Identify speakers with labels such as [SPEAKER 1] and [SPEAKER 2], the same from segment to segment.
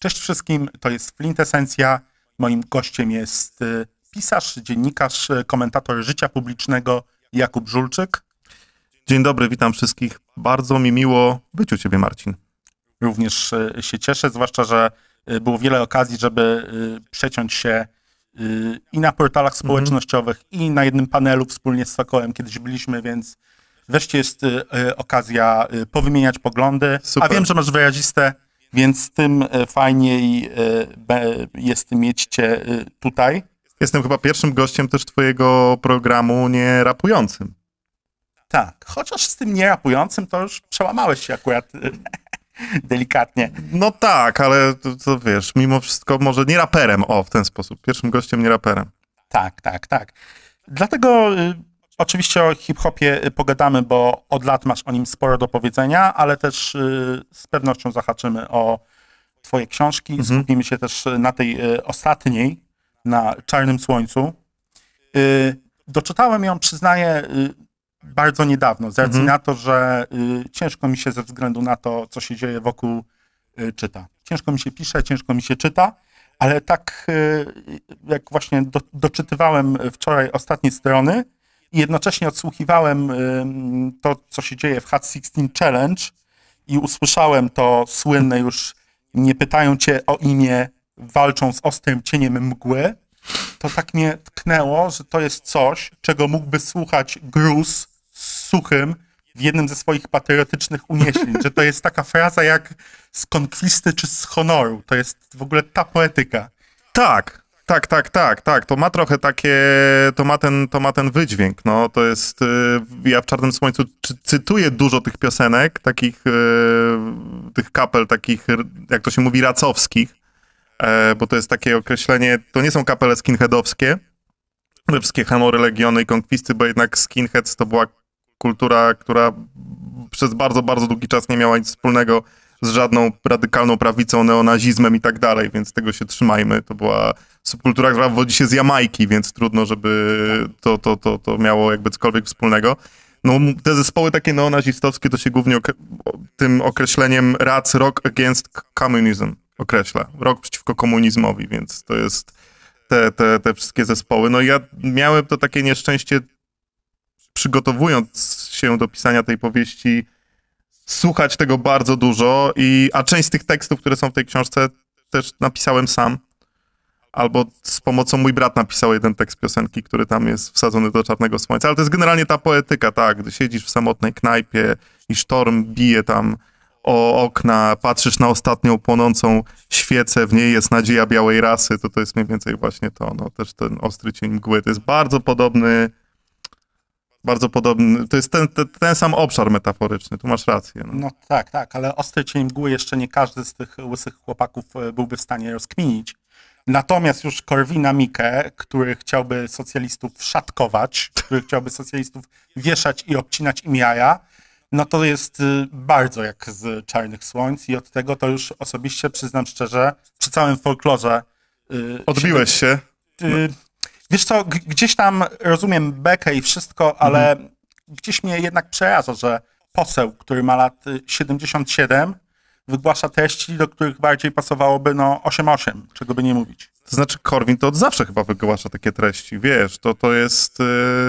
[SPEAKER 1] Cześć wszystkim, to jest Flintesencja. Moim gościem jest y, pisarz, dziennikarz, y, komentator życia publicznego Jakub Żulczyk. Dzień dobry, witam wszystkich. Bardzo mi miło
[SPEAKER 2] być u Ciebie, Marcin.
[SPEAKER 1] Również y, się cieszę, zwłaszcza, że było wiele okazji, żeby przeciąć się i na portalach mhm. społecznościowych, i na jednym panelu wspólnie z Sokołem kiedyś byliśmy, więc wreszcie jest okazja powymieniać poglądy. Super. A wiem, że masz wyraziste więc tym e, fajniej e, jest mieć cię e, tutaj. Jestem chyba
[SPEAKER 2] pierwszym gościem też twojego programu nie rapującym.
[SPEAKER 1] Tak, chociaż z tym nie rapującym to już przełamałeś się akurat delikatnie. No
[SPEAKER 2] tak, ale to, to, wiesz, mimo wszystko może nie raperem, o w ten sposób, pierwszym gościem nie raperem.
[SPEAKER 1] Tak, tak, tak. Dlatego y, Oczywiście o hip-hopie y, pogadamy, bo od lat masz o nim sporo do powiedzenia, ale też y, z pewnością zahaczymy o twoje książki. Mhm. Skupimy się też na tej y, ostatniej, na Czarnym Słońcu. Doczytałem ją, przyznaję, bardzo niedawno, z racji mhm. na to, że ciężko mi się ze względu na to, co się dzieje wokół, czyta. Ciężko mi się pisze, ciężko mi się czyta, ale tak jak właśnie do, doczytywałem wczoraj ostatnie strony, i jednocześnie odsłuchiwałem y, to, co się dzieje w Hat 16 Challenge i usłyszałem to słynne już nie pytają cię o imię, walczą z ostrym cieniem mgły. To tak mnie tknęło, że to jest coś, czego mógłby słuchać gruz z suchym w jednym ze swoich patriotycznych uniesień, że to jest taka fraza jak z konkwisty czy z honoru. To jest w ogóle ta poetyka. Tak, tak, tak, tak, tak. To ma trochę
[SPEAKER 2] takie, to ma ten, to ma ten wydźwięk. No, to jest, y, ja w Czarnym Słońcu cytuję dużo tych piosenek, takich, y, tych kapel, takich, jak to się mówi, racowskich, e, bo to jest takie określenie, to nie są kapele skinheadowskie, wszystkie Hamory, Legiony i Konkwisty, bo jednak skinheads to była kultura, która przez bardzo, bardzo długi czas nie miała nic wspólnego z żadną radykalną prawicą, neonazizmem i tak dalej, więc tego się trzymajmy. To była subkultura, która wodzi się z Jamajki, więc trudno, żeby to, to, to, to miało jakby cokolwiek wspólnego. No, te zespoły takie neonazistowskie to się głównie ok tym określeniem RAC, Rock Against Communism określa. Rok przeciwko komunizmowi, więc to jest te, te, te wszystkie zespoły. No ja miałem to takie nieszczęście przygotowując się do pisania tej powieści, słuchać tego bardzo dużo, i, a część z tych tekstów, które są w tej książce, też napisałem sam. Albo z pomocą mój brat napisał jeden tekst piosenki, który tam jest wsadzony do czarnego słońca. Ale to jest generalnie ta poetyka, tak? Gdy siedzisz w samotnej knajpie i sztorm bije tam o okna, patrzysz na ostatnią płonącą świecę, w niej jest nadzieja białej rasy, to to jest mniej więcej właśnie to, no też ten ostry cień mgły. To jest bardzo podobny bardzo podobny. To jest ten, ten, ten, sam obszar metaforyczny, tu masz rację.
[SPEAKER 1] No. no tak, tak, ale ostry cień mgły jeszcze nie każdy z tych łysych chłopaków e, byłby w stanie rozkminić. Natomiast już Korwina Mikke, który chciałby socjalistów szatkować, który chciałby socjalistów wieszać i obcinać im jaja, no to jest y, bardzo jak z Czarnych Słońc i od tego to już osobiście przyznam szczerze, przy całym folklorze... Yy, Odbiłeś się? Y, Wiesz co, gdzieś tam rozumiem bekę i wszystko, ale mhm. gdzieś mnie jednak przeraża, że poseł, który ma lat 77, y, wygłasza treści, do których bardziej pasowałoby no 88. czego by nie mówić. To znaczy Korwin to od zawsze chyba wygłasza takie
[SPEAKER 2] treści, wiesz, to, to jest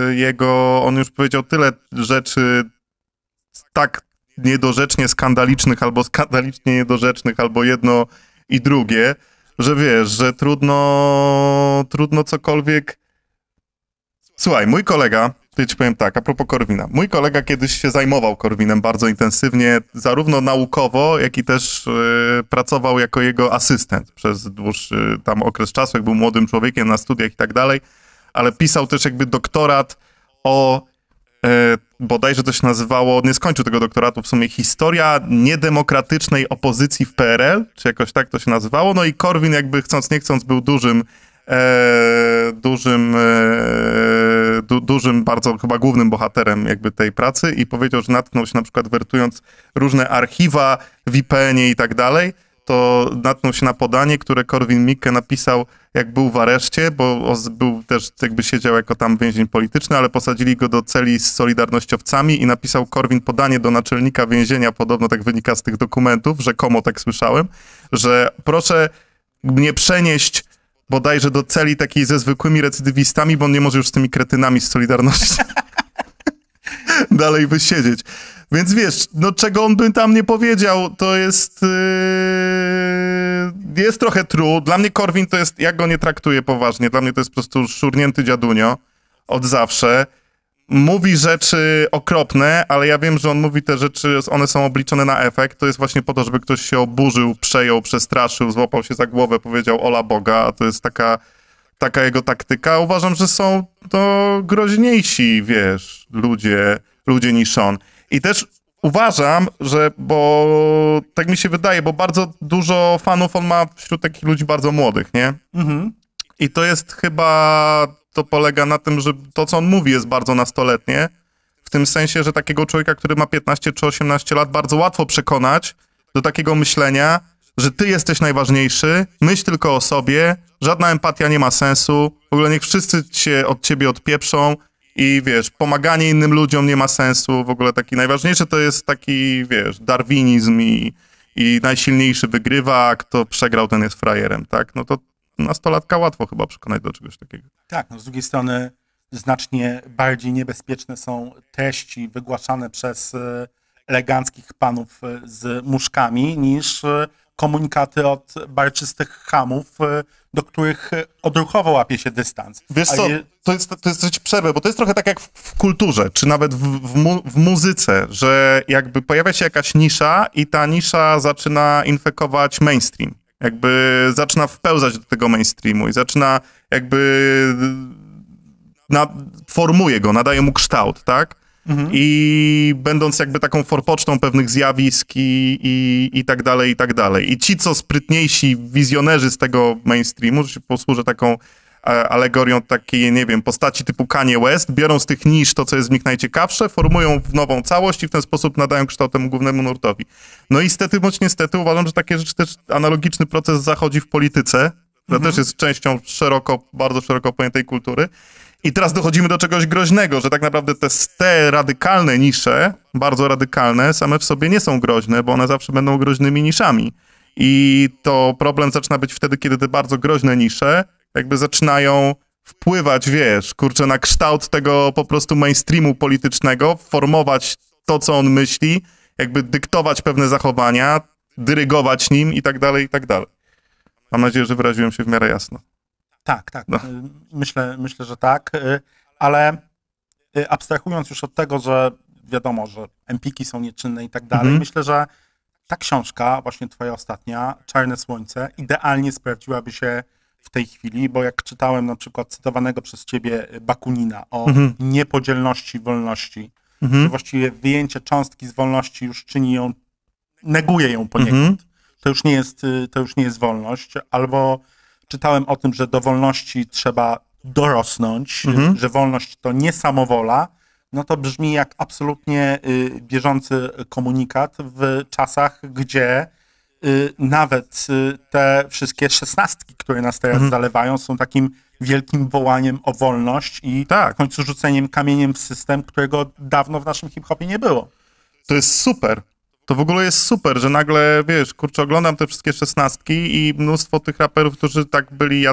[SPEAKER 2] yy, jego, on już powiedział tyle rzeczy tak niedorzecznie skandalicznych, albo skandalicznie niedorzecznych, albo jedno i drugie, że wiesz, że trudno, trudno cokolwiek. Słuchaj, mój kolega, to ja ci powiem tak, a propos Korwina. Mój kolega kiedyś się zajmował Korwinem bardzo intensywnie, zarówno naukowo, jak i też e, pracował jako jego asystent przez dłuższy tam okres czasu, jak był młodym człowiekiem na studiach i tak dalej, ale pisał też jakby doktorat o e, bodajże to się nazywało, nie skończył tego doktoratu, w sumie historia niedemokratycznej opozycji w PRL, czy jakoś tak to się nazywało, no i Korwin jakby chcąc nie chcąc był dużym e, dużym e, du, dużym, bardzo chyba głównym bohaterem jakby tej pracy i powiedział, że natknął się na przykład wertując różne archiwa, VPN-ie i tak dalej, to natknął się na podanie, które Korwin Mikke napisał jak był w areszcie, bo był też jakby siedział jako tam więzień polityczny, ale posadzili go do celi z solidarnościowcami i napisał Korwin podanie do naczelnika więzienia, podobno tak wynika z tych dokumentów, rzekomo tak słyszałem, że proszę mnie przenieść bodajże do celi takiej ze zwykłymi recydywistami, bo on nie może już z tymi kretynami z Solidarności dalej wysiedzieć. Więc wiesz, no czego on by tam nie powiedział, to jest... Yy jest trochę true. Dla mnie Korwin to jest, jak go nie traktuję poważnie, dla mnie to jest po prostu szurnięty dziadunio od zawsze. Mówi rzeczy okropne, ale ja wiem, że on mówi te rzeczy, one są obliczone na efekt. To jest właśnie po to, żeby ktoś się oburzył, przejął, przestraszył, złapał się za głowę, powiedział ola Boga, a to jest taka, taka jego taktyka. Uważam, że są to groźniejsi, wiesz, ludzie, ludzie niż on. I też uważam, że, bo tak mi się wydaje, bo bardzo dużo fanów on ma wśród takich ludzi bardzo młodych, nie? Mhm. I to jest chyba, to polega na tym, że to, co on mówi, jest bardzo nastoletnie. W tym sensie, że takiego człowieka, który ma 15 czy 18 lat, bardzo łatwo przekonać do takiego myślenia, że ty jesteś najważniejszy, myśl tylko o sobie, żadna empatia nie ma sensu, w ogóle niech wszyscy cię od ciebie odpieprzą, i wiesz, pomaganie innym ludziom nie ma sensu, w ogóle taki najważniejszy to jest taki, wiesz, darwinizm i, i najsilniejszy wygrywa, a kto przegrał, ten jest frajerem, tak? No to nastolatka łatwo chyba przekonać do czegoś takiego.
[SPEAKER 1] Tak, no z drugiej strony znacznie bardziej niebezpieczne są treści wygłaszane przez e, eleganckich panów e, z muszkami niż e, komunikaty od barczystych hamów, e, do których odruchowo łapie się dystans. Wiesz co,
[SPEAKER 2] to jest, to jest coś przerwę, bo to jest trochę tak jak w, w kulturze, czy nawet w, w, mu, w, muzyce, że jakby pojawia się jakaś nisza i ta nisza zaczyna infekować mainstream. Jakby zaczyna wpełzać do tego mainstreamu i zaczyna jakby na, formuje go, nadaje mu kształt, tak? Mhm. I będąc jakby taką forpocztą pewnych zjawisk i, i, i tak dalej, i tak dalej. I ci, co sprytniejsi wizjonerzy z tego mainstreamu, że się posłużę taką e, alegorią takiej, nie wiem, postaci typu Kanye West, biorą z tych nisz to, co jest w nich najciekawsze, formują w nową całość i w ten sposób nadają kształt temu głównemu nurtowi. No i stety bądź niestety uważam, że takie rzeczy też, analogiczny proces zachodzi w polityce, która mhm. też jest częścią szeroko, bardzo szeroko pojętej kultury. I teraz dochodzimy do czegoś groźnego, że tak naprawdę te, te radykalne nisze, bardzo radykalne, same w sobie nie są groźne, bo one zawsze będą groźnymi niszami. I to problem zaczyna być wtedy, kiedy te bardzo groźne nisze jakby zaczynają wpływać, wiesz, kurczę, na kształt tego po prostu mainstreamu politycznego, formować to, co on myśli, jakby dyktować pewne zachowania, dyrygować nim i tak dalej, i tak dalej. Mam nadzieję, że wyraziłem się w miarę jasno.
[SPEAKER 1] Tak, tak. No. Y, myślę, myślę, że tak, y, ale y, abstrahując już od tego, że wiadomo, że empiki są nieczynne i tak dalej, mhm. myślę, że ta książka, właśnie twoja ostatnia, Czarne Słońce, idealnie sprawdziłaby się w tej chwili, bo jak czytałem na przykład cytowanego przez ciebie Bakunina o mhm. niepodzielności wolności, mhm. że właściwie wyjęcie cząstki z wolności już czyni ją, neguje ją poniekąd. Mhm. To, już nie jest, to już nie jest wolność. Albo czytałem o tym, że do wolności trzeba dorosnąć, mhm. że wolność to nie samowola, no to brzmi jak absolutnie y, bieżący komunikat w czasach, gdzie y, nawet y, te wszystkie szesnastki, które nas teraz mhm. zalewają, są takim wielkim wołaniem o wolność i tak. w końcu rzuceniem kamieniem w system, którego dawno w naszym hip-hopie nie było.
[SPEAKER 2] To jest super, to w ogóle jest super, że nagle, wiesz, kurczę, oglądam te wszystkie szesnastki i mnóstwo tych raperów, którzy tak byli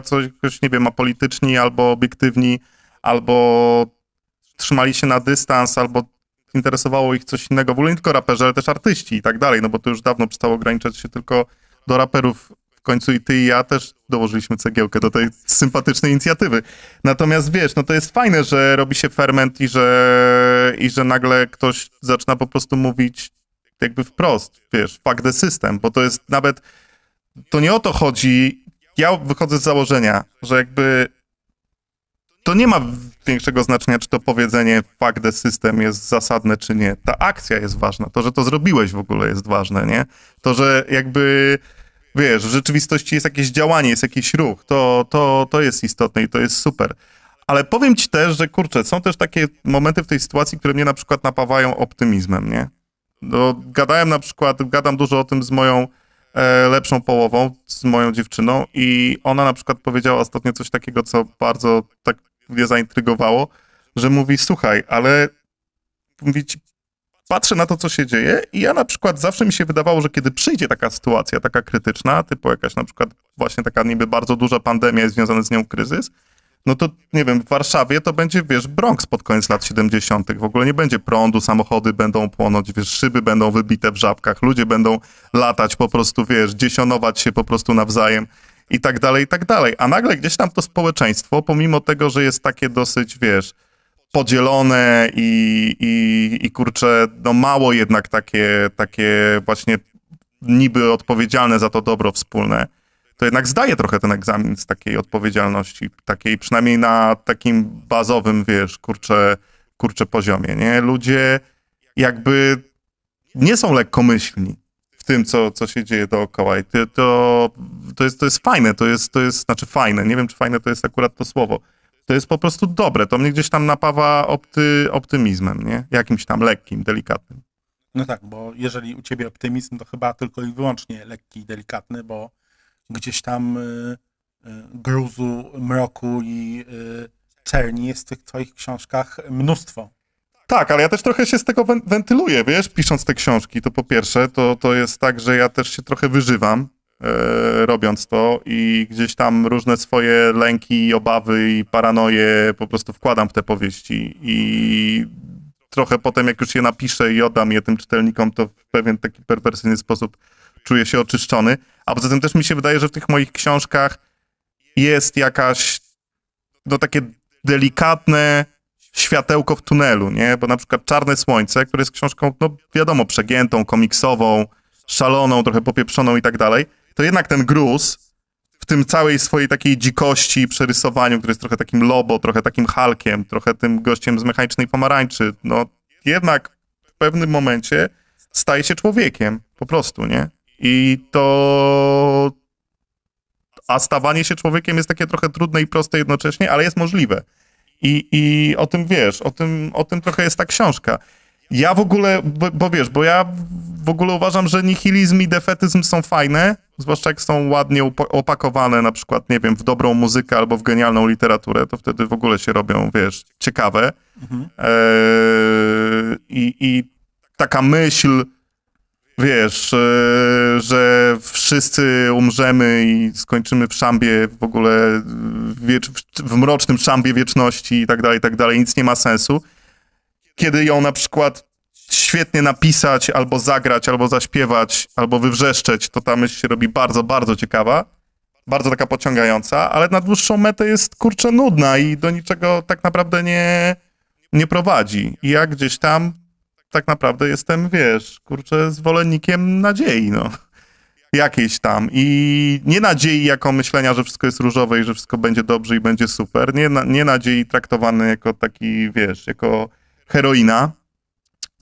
[SPEAKER 2] coś, nie wiem, apolityczni albo obiektywni, albo trzymali się na dystans, albo interesowało ich coś innego, w ogóle nie tylko raperzy, ale też artyści i tak dalej, no bo to już dawno przestało ograniczać się tylko do raperów. W końcu i ty i ja też dołożyliśmy cegiełkę do tej sympatycznej inicjatywy. Natomiast wiesz, no to jest fajne, że robi się ferment i że, i że nagle ktoś zaczyna po prostu mówić jakby wprost, wiesz, fuck the system, bo to jest nawet, to nie o to chodzi, ja wychodzę z założenia, że jakby to nie ma większego znaczenia, czy to powiedzenie fuck the system jest zasadne, czy nie. Ta akcja jest ważna, to, że to zrobiłeś w ogóle jest ważne, nie? To, że jakby wiesz, w rzeczywistości jest jakieś działanie, jest jakiś ruch, to, to, to jest istotne i to jest super. Ale powiem ci też, że kurczę, są też takie momenty w tej sytuacji, które mnie na przykład napawają optymizmem, nie? No, gadałem na przykład, gadam dużo o tym z moją e, lepszą połową, z moją dziewczyną i ona na przykład powiedziała ostatnio coś takiego, co bardzo tak mnie zaintrygowało, że mówi, słuchaj, ale mówić patrzę na to, co się dzieje i ja na przykład zawsze mi się wydawało, że kiedy przyjdzie taka sytuacja, taka krytyczna, typu jakaś na przykład właśnie taka niby bardzo duża pandemia i związany z nią kryzys, no to nie wiem, w Warszawie to będzie, wiesz, Bronx pod koniec lat 70. W ogóle nie będzie prądu, samochody będą płonąć, wiesz, szyby będą wybite w żabkach, ludzie będą latać po prostu, wiesz, dziesionować się po prostu nawzajem i tak dalej, i tak dalej. A nagle gdzieś tam to społeczeństwo, pomimo tego, że jest takie dosyć, wiesz, podzielone i, i, i kurczę, no mało jednak takie, takie właśnie niby odpowiedzialne za to dobro wspólne, to jednak zdaje trochę ten egzamin z takiej odpowiedzialności, takiej przynajmniej na takim bazowym, wiesz, kurczę, kurczę poziomie, nie? Ludzie jakby nie są lekkomyślni w tym, co, co się dzieje dookoła i to, to, jest, to jest fajne, to jest, to jest, znaczy fajne, nie wiem, czy fajne to jest akurat to słowo, to jest po prostu dobre, to mnie gdzieś tam napawa opty, optymizmem, nie? Jakimś tam lekkim, delikatnym.
[SPEAKER 1] No tak, bo jeżeli u ciebie optymizm, to chyba tylko i wyłącznie lekki i delikatny, bo gdzieś tam y, y, gruzu, mroku i y, czerni jest w tych twoich książkach mnóstwo.
[SPEAKER 2] Tak, ale ja też trochę się z tego wentyluję, wiesz, pisząc te książki, to po pierwsze, to, to jest tak, że ja też się trochę wyżywam, e, robiąc to i gdzieś tam różne swoje lęki, obawy i paranoje po prostu wkładam w te powieści i trochę potem, jak już je napiszę i oddam je tym czytelnikom, to w pewien taki perwersyjny sposób czuję się oczyszczony. A poza tym też mi się wydaje, że w tych moich książkach jest jakaś, no takie delikatne światełko w tunelu, nie? Bo na przykład Czarne Słońce, które jest książką, no wiadomo, przegiętą, komiksową, szaloną, trochę popieprzoną i tak dalej, to jednak ten gruz w tym całej swojej takiej dzikości i przerysowaniu, który jest trochę takim Lobo, trochę takim Halkiem, trochę tym gościem z Mechanicznej Pomarańczy, no jednak w pewnym momencie staje się człowiekiem, po prostu, nie? I to. A stawanie się człowiekiem jest takie trochę trudne i proste jednocześnie, ale jest możliwe. I, i o tym wiesz, o tym, o tym trochę jest ta książka. Ja w ogóle, bo, bo wiesz, bo ja w ogóle uważam, że nihilizm i defetyzm są fajne, zwłaszcza jak są ładnie opakowane, na przykład, nie wiem, w dobrą muzykę albo w genialną literaturę, to wtedy w ogóle się robią, wiesz, ciekawe. Mhm. Eee, i, I taka myśl, wiesz, e, że wszyscy umrzemy i skończymy w szambie w ogóle, e, w mrocznym szambie wieczności i tak dalej, i tak dalej, nic nie ma sensu. Kiedy ją na przykład świetnie napisać, albo zagrać, albo zaśpiewać, albo wywrzeszczeć, to ta myśl się robi bardzo, bardzo ciekawa, bardzo taka pociągająca, ale na dłuższą metę jest kurczę nudna i do niczego tak naprawdę nie, nie prowadzi. I ja gdzieś tam tak naprawdę jestem, wiesz, kurczę, zwolennikiem nadziei, no. Jakiejś tam. I nie nadziei jako myślenia, że wszystko jest różowe i że wszystko będzie dobrze i będzie super. Nie, na, nie nadziei traktowany jako taki, wiesz, jako heroina,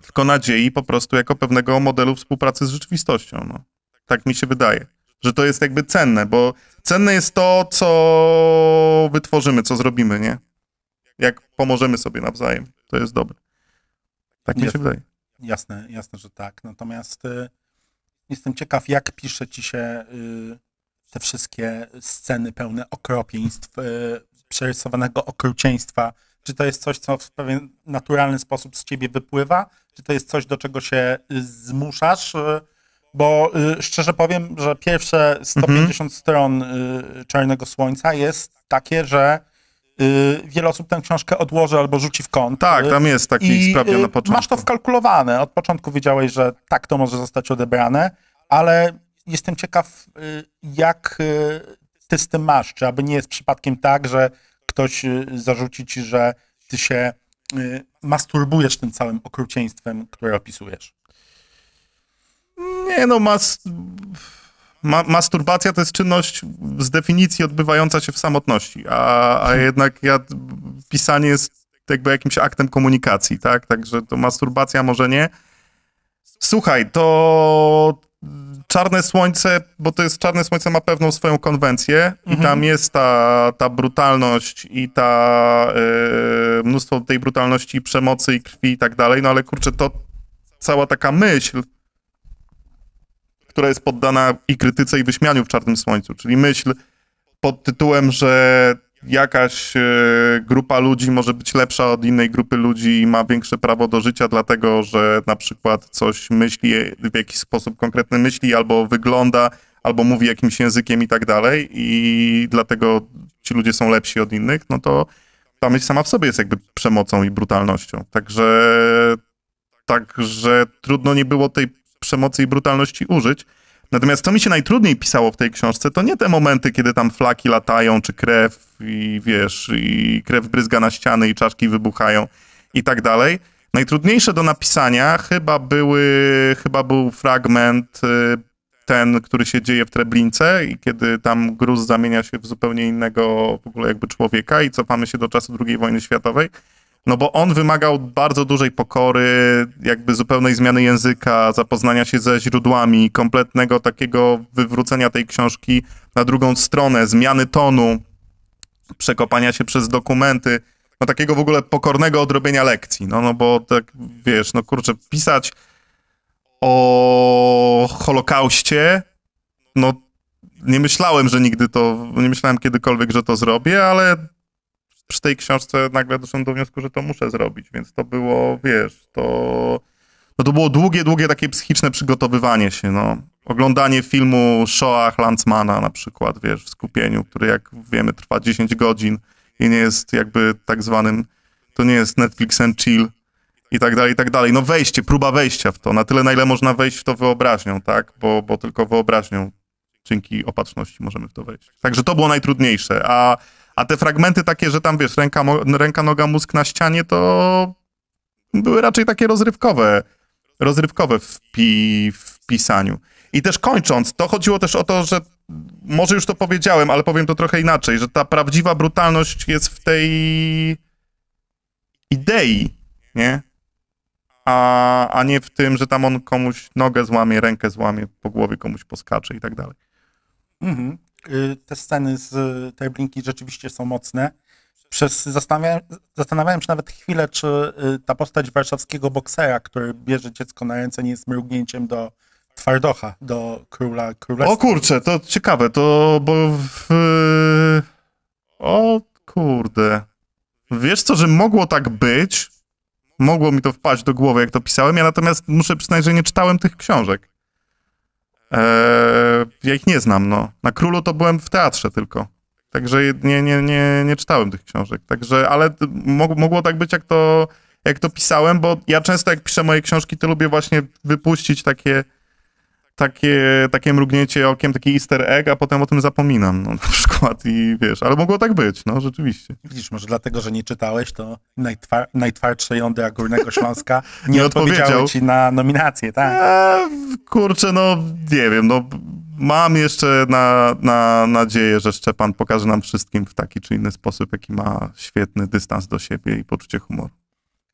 [SPEAKER 2] tylko nadziei po prostu jako pewnego modelu współpracy z rzeczywistością, no. Tak mi się wydaje że to jest jakby cenne, bo cenne jest to, co wytworzymy, co zrobimy, nie? Jak pomożemy sobie nawzajem. To jest dobre. Tak jasne, mi się wydaje.
[SPEAKER 1] Jasne, jasne, że tak. Natomiast y, jestem ciekaw, jak pisze ci się y, te wszystkie sceny pełne okropieństw, y, przerysowanego okrucieństwa. Czy to jest coś, co w pewien naturalny sposób z ciebie wypływa? Czy to jest coś, do czego się y, zmuszasz? Bo szczerze powiem, że pierwsze 150 mhm. stron Czarnego Słońca jest takie, że Y, wiele osób tę książkę odłoży albo rzuci w kąt. Tak, tam y, jest taki sprawia y, na początku. Masz to wkalkulowane. Od początku wiedziałeś, że tak to może zostać odebrane, ale jestem ciekaw, jak ty z tym masz. Czy aby nie jest przypadkiem tak, że ktoś zarzuci ci, że ty się masturbujesz tym całym okrucieństwem, które opisujesz?
[SPEAKER 2] Nie no, masz
[SPEAKER 1] ma, masturbacja to jest
[SPEAKER 2] czynność z definicji odbywająca się w samotności, a, a hmm. jednak ja, pisanie jest jakby jakimś aktem komunikacji, tak? Także to masturbacja może nie. Słuchaj, to Czarne Słońce, bo to jest Czarne Słońce ma pewną swoją konwencję mhm. i tam jest ta, ta brutalność i ta e, mnóstwo tej brutalności, przemocy i krwi i tak dalej, no ale kurczę, to cała taka myśl, która jest poddana i krytyce, i wyśmianiu w Czarnym Słońcu, czyli myśl pod tytułem, że jakaś e, grupa ludzi może być lepsza od innej grupy ludzi i ma większe prawo do życia, dlatego że na przykład coś myśli w jakiś sposób konkretny myśli, albo wygląda, albo mówi jakimś językiem i tak dalej, i dlatego ci ludzie są lepsi od innych, no to ta myśl sama w sobie jest jakby przemocą i brutalnością. Także, także trudno nie było tej przemocy i brutalności użyć. Natomiast co mi się najtrudniej pisało w tej książce, to nie te momenty, kiedy tam flaki latają, czy krew i wiesz, i krew bryzga na ściany i czaszki wybuchają i tak dalej. Najtrudniejsze do napisania chyba były, chyba był fragment y, ten, który się dzieje w Treblince i kiedy tam gruz zamienia się w zupełnie innego w ogóle jakby człowieka i cofamy się do czasu II wojny światowej no bo on wymagał bardzo dużej pokory, jakby zupełnej zmiany języka, zapoznania się ze źródłami, kompletnego takiego wywrócenia tej książki na drugą stronę, zmiany tonu, przekopania się przez dokumenty, no takiego w ogóle pokornego odrobienia lekcji, no, no bo tak, wiesz, no kurczę, pisać o Holokauście, no nie myślałem, że nigdy to, nie myślałem kiedykolwiek, że to zrobię, ale przy tej książce nagle doszedłem do wniosku, że to muszę zrobić, więc to było, wiesz, to, no to było długie, długie takie psychiczne przygotowywanie się, no. Oglądanie filmu Shoah, Landsmana na przykład, wiesz, w skupieniu, który jak wiemy trwa 10 godzin i nie jest jakby tak zwanym, to nie jest Netflix and chill i tak dalej, i tak dalej. No wejście, próba wejścia w to, na tyle na ile można wejść w to wyobraźnią, tak, bo, bo tylko wyobraźnią dzięki opatrzności możemy w to wejść. Także to było najtrudniejsze, a a te fragmenty takie, że tam wiesz, ręka, ręka noga, mózg na ścianie, to były raczej takie rozrywkowe, rozrywkowe w, pi, w pisaniu. I też kończąc, to chodziło też o to, że może już to powiedziałem, ale powiem to trochę inaczej, że ta prawdziwa brutalność jest w tej idei, nie? A, a nie w tym, że tam on komuś nogę złamie, rękę złamie, po głowie komuś poskacze i tak dalej.
[SPEAKER 1] Mhm. Y, te sceny z Treblinki rzeczywiście są mocne. Przez, zastanawiałem, zastanawiałem się nawet chwilę, czy y, ta postać warszawskiego boksera, który bierze dziecko na ręce, nie jest mrugnięciem do Twardocha, do króla królestwa. O kurczę,
[SPEAKER 2] to ciekawe, to bo w... O kurde. Wiesz co, że mogło tak być, mogło mi to wpaść do głowy, jak to pisałem, ja natomiast muszę przyznać, że nie czytałem tych książek. Eee, ja ich nie znam, no. Na Królu to byłem w teatrze tylko. Także nie, nie, nie, nie czytałem tych książek. Także, ale mog, mogło tak być, jak to, jak to pisałem, bo ja często jak piszę moje książki, to lubię właśnie wypuścić takie takie, takie mrugnięcie okiem, taki easter egg, a potem o tym
[SPEAKER 1] zapominam, no, na przykład i wiesz, ale mogło tak być, no rzeczywiście. Widzisz, może dlatego, że nie czytałeś, to najtwar najtwardsze jądy Górnego Śląska nie, nie odpowiedziały odpowiedział. ci na nominację, tak? Eee,
[SPEAKER 2] kurczę, no nie wiem, no mam jeszcze na, na nadzieję, że Szczepan pokaże nam wszystkim w taki czy inny sposób, jaki ma świetny dystans do
[SPEAKER 1] siebie i poczucie humoru.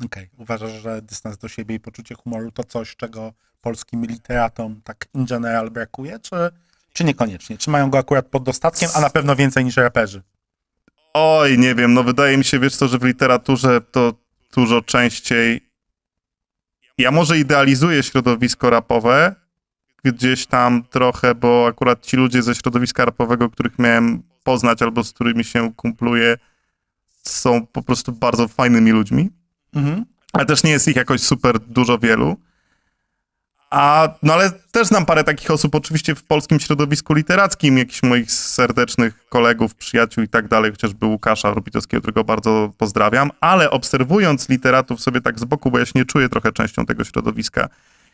[SPEAKER 1] Okej, okay. uważasz, że dystans do siebie i poczucie humoru to coś, czego polskim literatom tak in general brakuje, czy, czy niekoniecznie? Czy mają go akurat pod dostatkiem, a na pewno więcej niż raperzy?
[SPEAKER 2] Oj, nie wiem, no wydaje mi się, wiesz co, że w literaturze to dużo częściej... Ja może idealizuję środowisko rapowe, gdzieś tam trochę, bo akurat ci ludzie ze środowiska rapowego, których miałem poznać albo z którymi się kumpluję, są po prostu bardzo fajnymi ludźmi Mhm. Ale też nie jest ich jakoś super dużo wielu. A, no ale też znam parę takich osób oczywiście w polskim środowisku literackim, jakichś moich serdecznych kolegów, przyjaciół i tak dalej, chociażby Łukasza Orbitowskiego, którego bardzo pozdrawiam, ale obserwując literatów sobie tak z boku, bo ja się nie czuję trochę częścią tego środowiska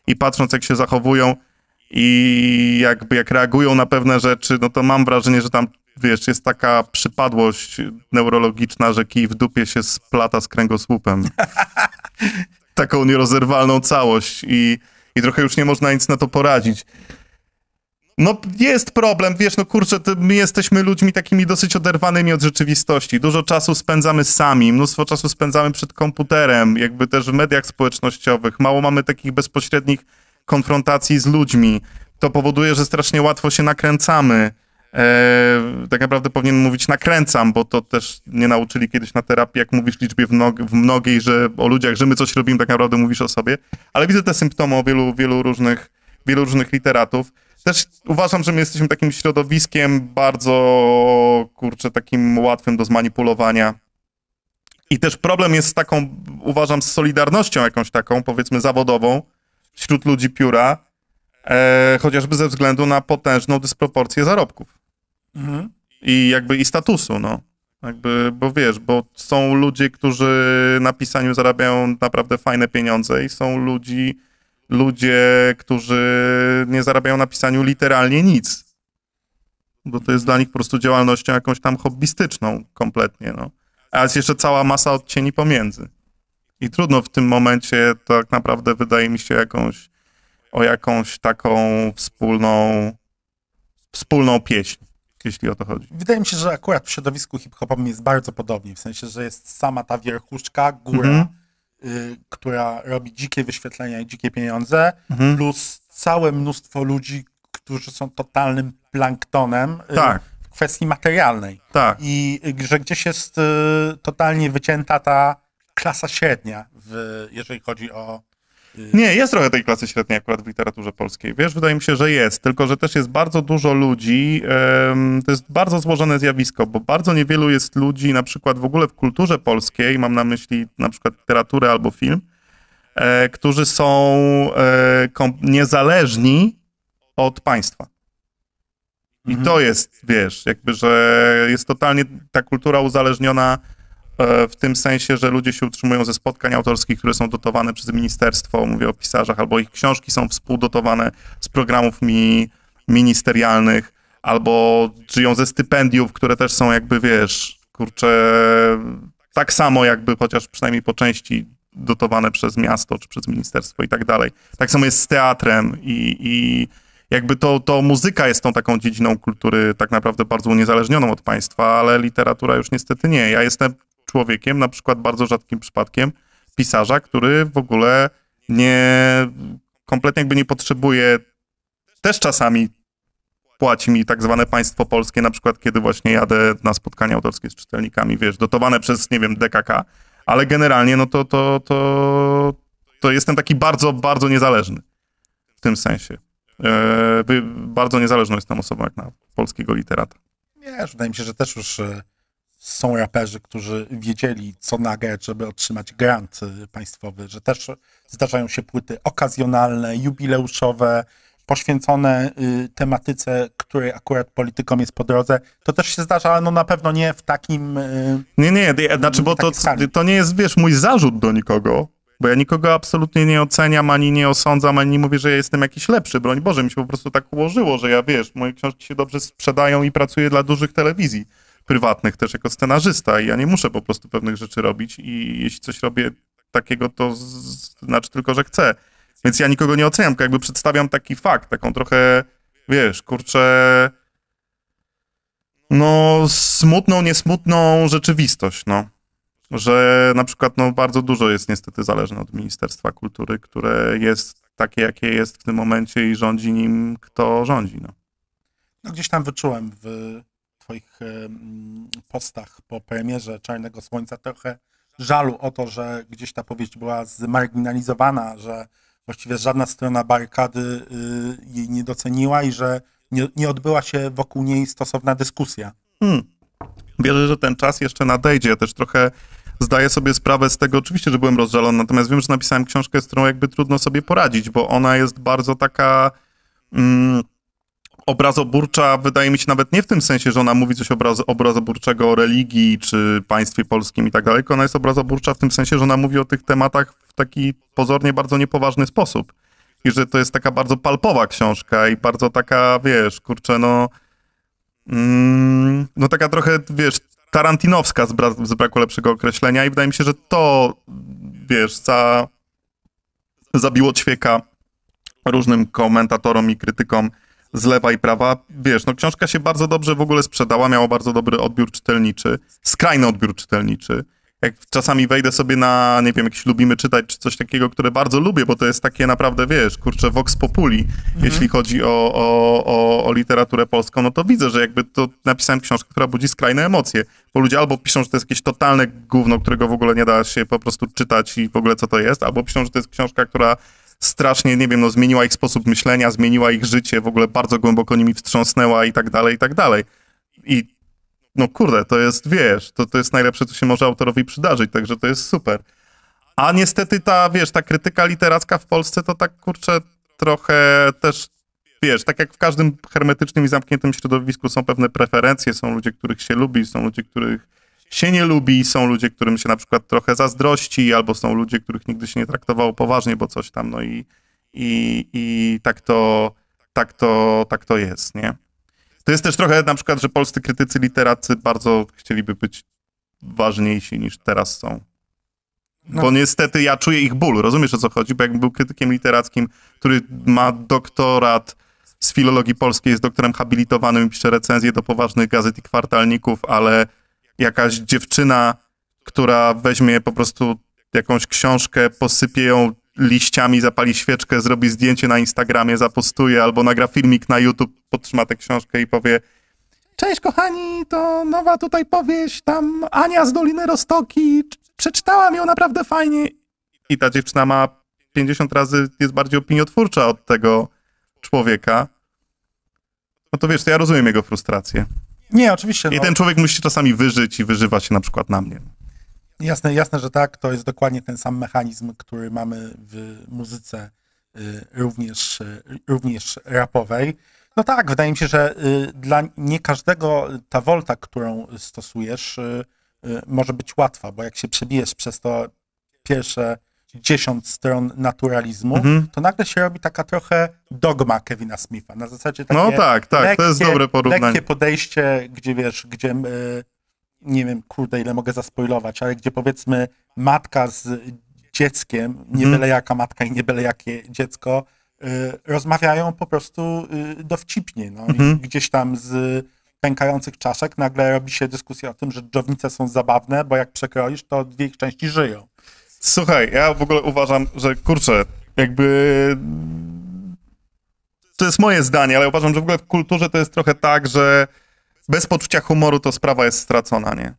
[SPEAKER 2] i patrząc jak się zachowują i jakby jak reagują na pewne rzeczy, no to mam wrażenie, że tam wiesz, jest taka przypadłość neurologiczna, że kij w dupie się splata z kręgosłupem. Taką nierozerwalną całość i, i trochę już nie można nic na to poradzić. No jest problem, wiesz, no kurczę, my jesteśmy ludźmi takimi dosyć oderwanymi od rzeczywistości. Dużo czasu spędzamy sami, mnóstwo czasu spędzamy przed komputerem, jakby też w mediach społecznościowych. Mało mamy takich bezpośrednich konfrontacji z ludźmi. To powoduje, że strasznie łatwo się nakręcamy E, tak naprawdę powinien mówić nakręcam, bo to też nie nauczyli kiedyś na terapii, jak mówisz liczbie w, nog, w mnogiej, że o ludziach, że my coś robimy, tak naprawdę mówisz o sobie. Ale widzę te symptomy o wielu, wielu różnych, wielu różnych literatów. Też uważam, że my jesteśmy takim środowiskiem bardzo, kurczę, takim łatwym do zmanipulowania. I też problem jest z taką, uważam, z solidarnością jakąś taką, powiedzmy zawodową, wśród ludzi pióra, e, chociażby ze względu na potężną dysproporcję zarobków. Mhm. I jakby i statusu, no. Jakby, bo wiesz, bo są ludzie, którzy na pisaniu zarabiają naprawdę fajne pieniądze i są ludzi, ludzie, którzy nie zarabiają na pisaniu literalnie nic. Bo to jest dla nich po prostu działalnością jakąś tam hobbystyczną kompletnie, no. A jest jeszcze cała masa odcieni pomiędzy. I trudno w tym momencie tak naprawdę wydaje mi się jakąś, o jakąś taką wspólną, wspólną pieśń jeśli o to chodzi.
[SPEAKER 1] Wydaje mi się, że akurat w środowisku hip-hopowym jest bardzo podobnie, w sensie, że jest sama ta wierchuszka, góra, mhm. y, która robi dzikie wyświetlenia i dzikie pieniądze, mhm. plus całe mnóstwo ludzi, którzy są totalnym planktonem y, tak. w kwestii materialnej. Tak. I y, że gdzieś jest y, totalnie wycięta ta klasa średnia, w, jeżeli chodzi o nie, jest trochę
[SPEAKER 2] tej klasy średniej akurat w
[SPEAKER 1] literaturze polskiej.
[SPEAKER 2] Wiesz, wydaje mi się, że jest, tylko że też jest bardzo dużo ludzi. To jest bardzo złożone zjawisko, bo bardzo niewielu jest ludzi, na przykład w ogóle w kulturze polskiej, mam na myśli na przykład literaturę albo film, e, którzy są e, niezależni od państwa. I mhm. to jest, wiesz, jakby, że jest totalnie ta kultura uzależniona E, w tym sensie, że ludzie się utrzymują ze spotkań autorskich, które są dotowane przez ministerstwo, mówię o pisarzach, albo ich książki są współdotowane z programów mi, ministerialnych, albo żyją ze stypendiów, które też są jakby, wiesz, kurczę, tak samo jakby, chociaż przynajmniej po części dotowane przez miasto czy przez ministerstwo i tak dalej. Tak samo jest z teatrem i, i jakby to, to muzyka jest tą taką dziedziną kultury tak naprawdę bardzo uniezależnioną od państwa, ale literatura już niestety nie. Ja jestem człowiekiem, na przykład bardzo rzadkim przypadkiem pisarza, który w ogóle nie, kompletnie jakby nie potrzebuje, też czasami płaci mi tak zwane państwo polskie, na przykład kiedy właśnie jadę na spotkania autorskie z czytelnikami, wiesz, dotowane przez, nie wiem, DKK, ale generalnie no to, to, to, to jestem taki bardzo, bardzo niezależny w tym sensie. Yy, bardzo niezależną jestem osobą jak na polskiego literata.
[SPEAKER 1] Wiesz, wydaje mi się, że też już e, są raperzy, którzy wiedzieli co nagrać, żeby otrzymać grant y, państwowy, że też zdarzają się płyty okazjonalne, jubileuszowe, poświęcone y, tematyce, której akurat politykom jest po drodze. To też się zdarza, ale no na pewno nie w takim... Y,
[SPEAKER 2] nie, nie, znaczy bo to, to nie jest, wiesz, mój zarzut do nikogo, bo ja nikogo absolutnie nie oceniam, ani nie osądzam, ani nie mówię, że ja jestem jakiś lepszy, broń Boże, mi się po prostu tak ułożyło, że ja, wiesz, moje książki się dobrze sprzedają i pracuję dla dużych telewizji prywatnych też jako scenarzysta i ja nie muszę po prostu pewnych rzeczy robić i jeśli coś robię takiego, to znaczy tylko, że chcę. Więc ja nikogo nie oceniam, tylko jakby przedstawiam taki fakt, taką trochę, wiesz, kurczę, no smutną, niesmutną rzeczywistość, no. Że na przykład no, bardzo dużo jest niestety zależne od Ministerstwa Kultury, które jest takie, jakie jest w tym momencie i rządzi nim, kto rządzi, no.
[SPEAKER 1] no gdzieś tam wyczułem w Twoich postach po premierze Czarnego Słońca trochę żalu o to, że gdzieś ta powieść była zmarginalizowana, że właściwie żadna strona barykady y, jej nie doceniła i że nie, nie odbyła się wokół niej stosowna dyskusja. Hmm.
[SPEAKER 2] Wierzę, że ten czas jeszcze nadejdzie. Ja też trochę zdaję sobie sprawę z tego, oczywiście, że byłem rozżalony, natomiast wiem, że napisałem książkę, z którą jakby trudno sobie poradzić, bo ona jest bardzo taka. Mm, obrazoburcza, wydaje mi się nawet nie w tym sensie, że ona mówi coś obraz, obrazoburczego o religii czy państwie polskim i tak dalej, tylko ona jest obrazoburcza w tym sensie, że ona mówi o tych tematach w taki pozornie bardzo niepoważny sposób. I że to jest taka bardzo palpowa książka i bardzo taka, wiesz, kurczę, no... Mm, no taka trochę, wiesz, tarantinowska z, bra z braku lepszego określenia i wydaje mi się, że to, wiesz, za, zabiło ćwieka różnym komentatorom i krytykom z lewa i prawa. Wiesz, no książka się bardzo dobrze w ogóle sprzedała, miała bardzo dobry odbiór czytelniczy, skrajny odbiór czytelniczy. Jak czasami wejdę sobie na, nie wiem, jakieś lubimy czytać, czy coś takiego, które bardzo lubię, bo to jest takie naprawdę, wiesz, kurczę, vox populi, mhm. jeśli chodzi o, o, o, o literaturę polską, no to widzę, że jakby to napisałem książkę, która budzi skrajne emocje, bo ludzie albo piszą, że to jest jakieś totalne gówno, którego w ogóle nie da się po prostu czytać i w ogóle co to jest, albo piszą, że to jest książka, która strasznie, nie wiem, no, zmieniła ich sposób myślenia, zmieniła ich życie, w ogóle bardzo głęboko nimi wstrząsnęła i tak dalej, i tak dalej. I no kurde, to jest, wiesz, to, to jest najlepsze, co się może autorowi przydarzyć, także to jest super. A niestety ta, wiesz, ta krytyka literacka w Polsce to tak, kurczę, trochę też, wiesz, tak jak w każdym hermetycznym i zamkniętym środowisku są pewne preferencje, są ludzie, których się lubi, są ludzie, których się nie lubi, są ludzie, którym się na przykład trochę zazdrości, albo są ludzie, których nigdy się nie traktowało poważnie, bo coś tam, no i, i, i tak, to, tak, to, tak to jest, nie? To jest też trochę na przykład, że polscy krytycy literacy bardzo chcieliby być ważniejsi niż teraz są. No. Bo niestety ja czuję ich ból, rozumiesz o co chodzi? Bo jakbym był krytykiem literackim, który ma doktorat z filologii polskiej, jest doktorem habilitowanym i pisze recenzje do poważnych gazet i kwartalników, ale jakaś dziewczyna, która weźmie po prostu jakąś książkę, posypie ją liściami, zapali świeczkę, zrobi zdjęcie na Instagramie, zapostuje albo nagra filmik na YouTube, podtrzyma tę książkę i powie Cześć kochani, to nowa tutaj powieść, tam Ania z Doliny Roztoki, przeczytałam ją naprawdę fajnie. I ta dziewczyna ma 50 razy, jest bardziej opiniotwórcza od tego człowieka. No to wiesz, to ja rozumiem jego frustrację. Nie, oczywiście. I no. ten człowiek musi czasami wyżyć i wyżywa się na przykład na mnie.
[SPEAKER 1] Jasne, jasne, że tak. To jest dokładnie ten sam mechanizm, który mamy w muzyce y, również, y, również rapowej. No tak, wydaje mi się, że y, dla nie każdego ta wolta, którą stosujesz, może być łatwa, bo jak się przebijesz przez to pierwsze dziesiąt stron naturalizmu, mhm. to nagle się robi taka trochę dogma Kevina Smitha. Na zasadzie takie No tak, tak, lekkie, to jest dobre porównanie. Lekkie podejście, gdzie wiesz, gdzie e, nie wiem, kurde, ile mogę zaspoilować, ale gdzie powiedzmy matka z dzieckiem, nie mhm. byle jaka matka i nie byle jakie dziecko, e, rozmawiają po prostu e, dowcipnie. No. Mhm. Gdzieś tam z pękających czaszek nagle robi się dyskusja o tym, że dżownice są zabawne, bo jak przekroisz, to dwie ich części żyją.
[SPEAKER 2] Słuchaj, ja w ogóle uważam, że kurczę, jakby. To jest moje zdanie, ale uważam, że w ogóle w kulturze to jest trochę tak, że bez poczucia humoru to sprawa jest stracona, nie?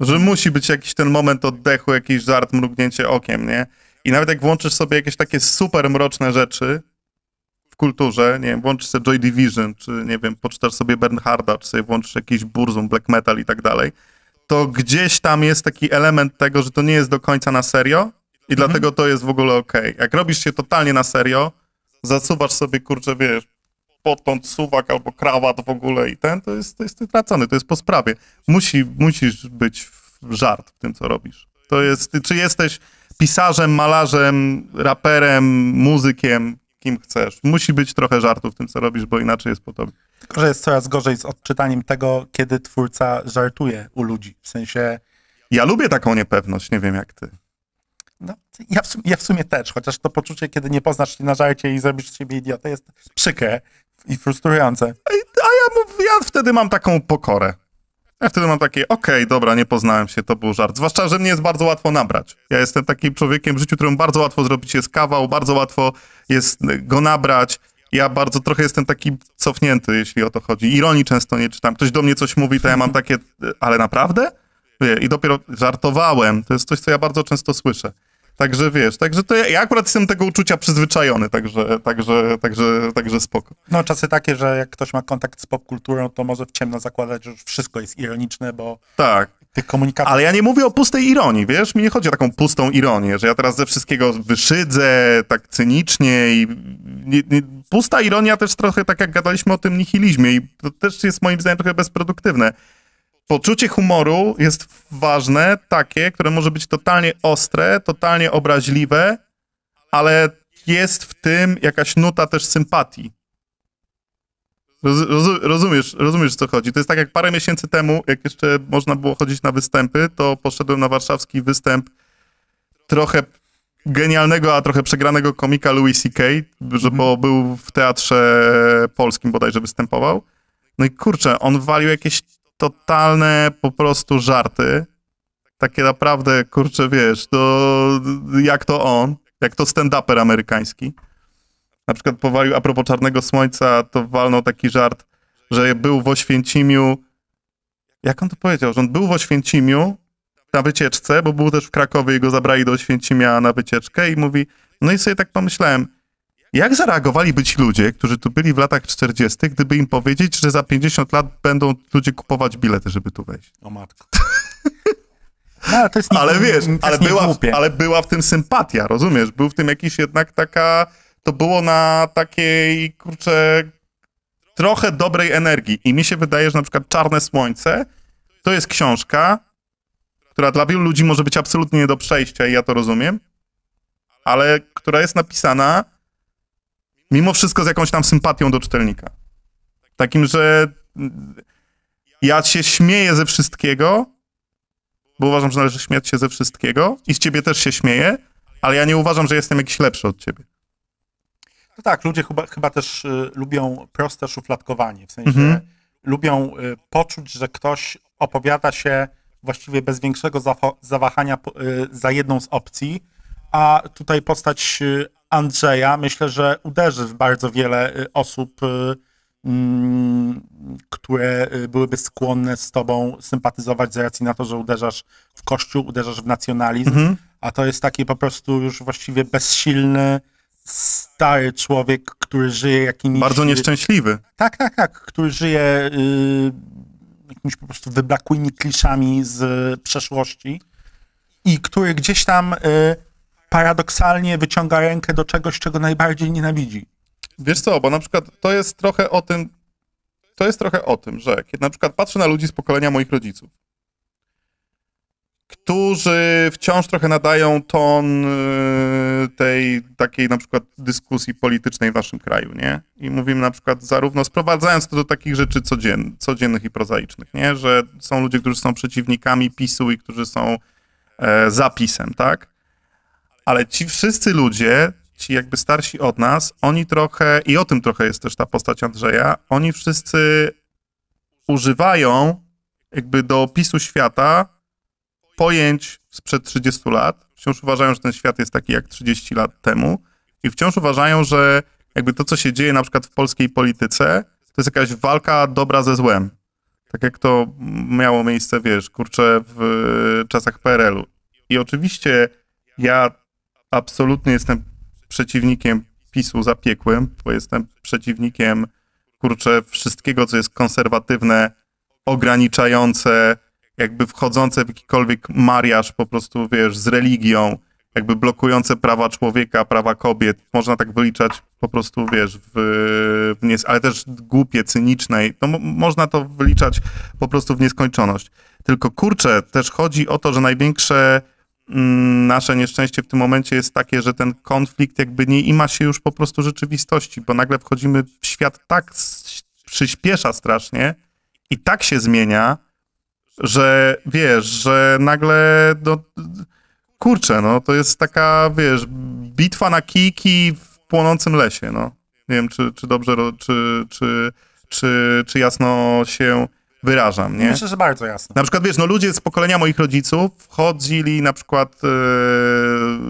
[SPEAKER 2] Że musi być jakiś ten moment oddechu, jakiś żart, mrugnięcie okiem, nie? I nawet jak włączysz sobie jakieś takie super mroczne rzeczy w kulturze, nie wiem, włączysz sobie Joy Division, czy nie wiem, poczytasz sobie Bernharda, czy sobie włączysz jakiś Burzum, Black Metal i tak dalej, to gdzieś tam jest taki element tego, że to nie jest do końca na serio i mhm. dlatego to jest w ogóle okej. Okay. Jak robisz się totalnie na serio, zasuwasz sobie, kurczę, wiesz, potąd suwak albo krawat w ogóle i ten, to jest, to jest tracony, to jest po sprawie. Musi, musisz być żart w tym, co robisz. To jest, czy jesteś pisarzem, malarzem, raperem, muzykiem, kim chcesz. Musi być trochę żartu w tym, co robisz, bo inaczej jest po tobie.
[SPEAKER 1] Tylko, że jest coraz gorzej z odczytaniem tego, kiedy twórca żartuje u ludzi. W sensie.
[SPEAKER 2] Ja lubię taką niepewność, nie wiem jak ty.
[SPEAKER 1] No, ja, w sumie, ja w sumie też, chociaż to poczucie, kiedy nie poznasz się na żarcie i zrobisz z siebie idiotę, jest przykre i frustrujące. A, a ja, ja wtedy mam taką pokorę.
[SPEAKER 2] Ja wtedy mam takie, okej, okay, dobra, nie poznałem się, to był żart. Zwłaszcza, że mnie jest bardzo łatwo nabrać. Ja jestem takim człowiekiem w życiu, którym bardzo łatwo zrobić jest kawał, bardzo łatwo jest go nabrać ja bardzo trochę jestem taki cofnięty, jeśli o to chodzi. Ironii często nie czytam. Ktoś do mnie coś mówi, to ja mam takie, ale naprawdę? I dopiero żartowałem. To jest coś, co ja bardzo często słyszę. Także wiesz, także to ja, ja akurat jestem tego uczucia przyzwyczajony, także, także, także, także spoko.
[SPEAKER 1] No czasy takie, że jak ktoś ma kontakt z popkulturą, to może w ciemno zakładać, że wszystko jest ironiczne, bo
[SPEAKER 2] tak. tych komunikatów... Ale ja nie mówię o pustej ironii, wiesz? Mi nie chodzi o taką pustą ironię, że ja teraz ze wszystkiego wyszydzę tak cynicznie i nie, nie, pusta ironia też trochę, tak jak gadaliśmy o tym nihilizmie i to też jest moim zdaniem trochę bezproduktywne. Poczucie humoru jest ważne, takie, które może być totalnie ostre, totalnie obraźliwe, ale jest w tym jakaś nuta też sympatii. Roz, rozumiesz, rozumiesz, co chodzi. To jest tak jak parę miesięcy temu, jak jeszcze można było chodzić na występy, to poszedłem na warszawski występ trochę genialnego, a trochę przegranego komika Louis C.K., że mhm. bo był w teatrze polskim bodajże występował. No i kurczę, on walił jakieś totalne po prostu żarty. Takie naprawdę, kurczę, wiesz, to jak to on, jak to stand-uper amerykański. Na przykład powalił, a propos Czarnego Słońca, to walnął taki żart, że był w Oświęcimiu, jak on to powiedział, że on był w Oświęcimiu na wycieczce, bo był też w Krakowie i go zabrali do Święcimia na wycieczkę i mówi, no i sobie tak pomyślałem, jak zareagowali ci ludzie, którzy tu byli w latach 40., gdyby im powiedzieć, że za 50 lat będą ludzie kupować bilety, żeby tu wejść? O matko. No, ale, nie, ale wiesz, ale była, ale była w tym sympatia, rozumiesz? Był w tym jakiś jednak taka, to było na takiej, kurczę, trochę dobrej energii. I mi się wydaje, że na przykład Czarne Słońce to jest książka, która dla wielu ludzi może być absolutnie nie do przejścia i ja to rozumiem, ale która jest napisana mimo wszystko z jakąś tam sympatią do czytelnika. Takim, że ja się śmieję ze wszystkiego, bo uważam, że należy śmiać się ze wszystkiego i z ciebie też się śmieję, ale ja nie uważam, że jestem jakiś lepszy od ciebie.
[SPEAKER 1] No tak, ludzie chyba, chyba też y, lubią proste szufladkowanie, w sensie mhm. lubią y, poczuć, że ktoś opowiada się właściwie bez większego zawahania y, za jedną z opcji, a tutaj postać y, Andrzeja myślę, że uderzy w bardzo wiele y, osób, mm, które byłyby skłonne z tobą sympatyzować z racji na to, że uderzasz w kościół, uderzasz w nacjonalizm, mhm. a to jest taki po prostu już właściwie bezsilny, stary człowiek, który żyje jakimiś... Bardzo nieszczęśliwy. Tak, tak, tak, który żyje jakimiś po prostu wyblakłymi kliszami z e, przeszłości i który gdzieś tam e, paradoksalnie wyciąga rękę do czegoś, czego najbardziej nienawidzi. Wiesz co, bo na przykład to jest trochę o tym, to jest trochę o tym, że kiedy na
[SPEAKER 2] przykład patrzę na ludzi z pokolenia moich rodziców, którzy wciąż trochę nadają ton y, tej takiej na przykład dyskusji politycznej w naszym kraju, nie? I mówimy na przykład zarówno sprowadzając to do takich rzeczy codzien, codziennych i prozaicznych, nie? Że są ludzie, którzy są przeciwnikami PiSu i którzy są e, za PiSem, tak? Ale ci wszyscy ludzie, ci jakby starsi od nas, oni trochę, i o tym trochę jest też ta postać Andrzeja, oni wszyscy używają jakby do opisu świata pojęć sprzed 30 lat, wciąż uważają, że ten świat jest taki jak 30 lat temu i wciąż uważają, że jakby to, co się dzieje na przykład w polskiej polityce, to jest jakaś walka dobra ze złem. Tak jak to miało miejsce, wiesz, kurczę, w czasach PRL-u. I oczywiście ja absolutnie jestem przeciwnikiem PiSu zapiekłym, bo jestem przeciwnikiem, kurczę, wszystkiego, co jest konserwatywne, ograniczające, jakby wchodzące w jakikolwiek mariaż po prostu, wiesz, z religią, jakby blokujące prawa człowieka, prawa kobiet. Można tak wyliczać po prostu, wiesz, w, w nies- ale też głupie, cynicznej. No, m- można to wyliczać po prostu w nieskończoność. Tylko kurczę, też chodzi o to, że największe mm, nasze nieszczęście w tym momencie jest takie, że ten konflikt jakby nie ima się już po prostu rzeczywistości, bo nagle wchodzimy w świat tak s- przyspiesza strasznie i tak się zmienia, że wiesz, że nagle, no, kurczę, no, to jest taka, wiesz, bitwa na kijki w płonącym lesie, no. Nie wiem, czy, czy dobrze, czy, czy, czy, czy jasno się wyrażam, nie? Myślę, że bardzo jasno. Na przykład, wiesz, no ludzie z pokolenia moich rodziców wchodzili, na przykład... E,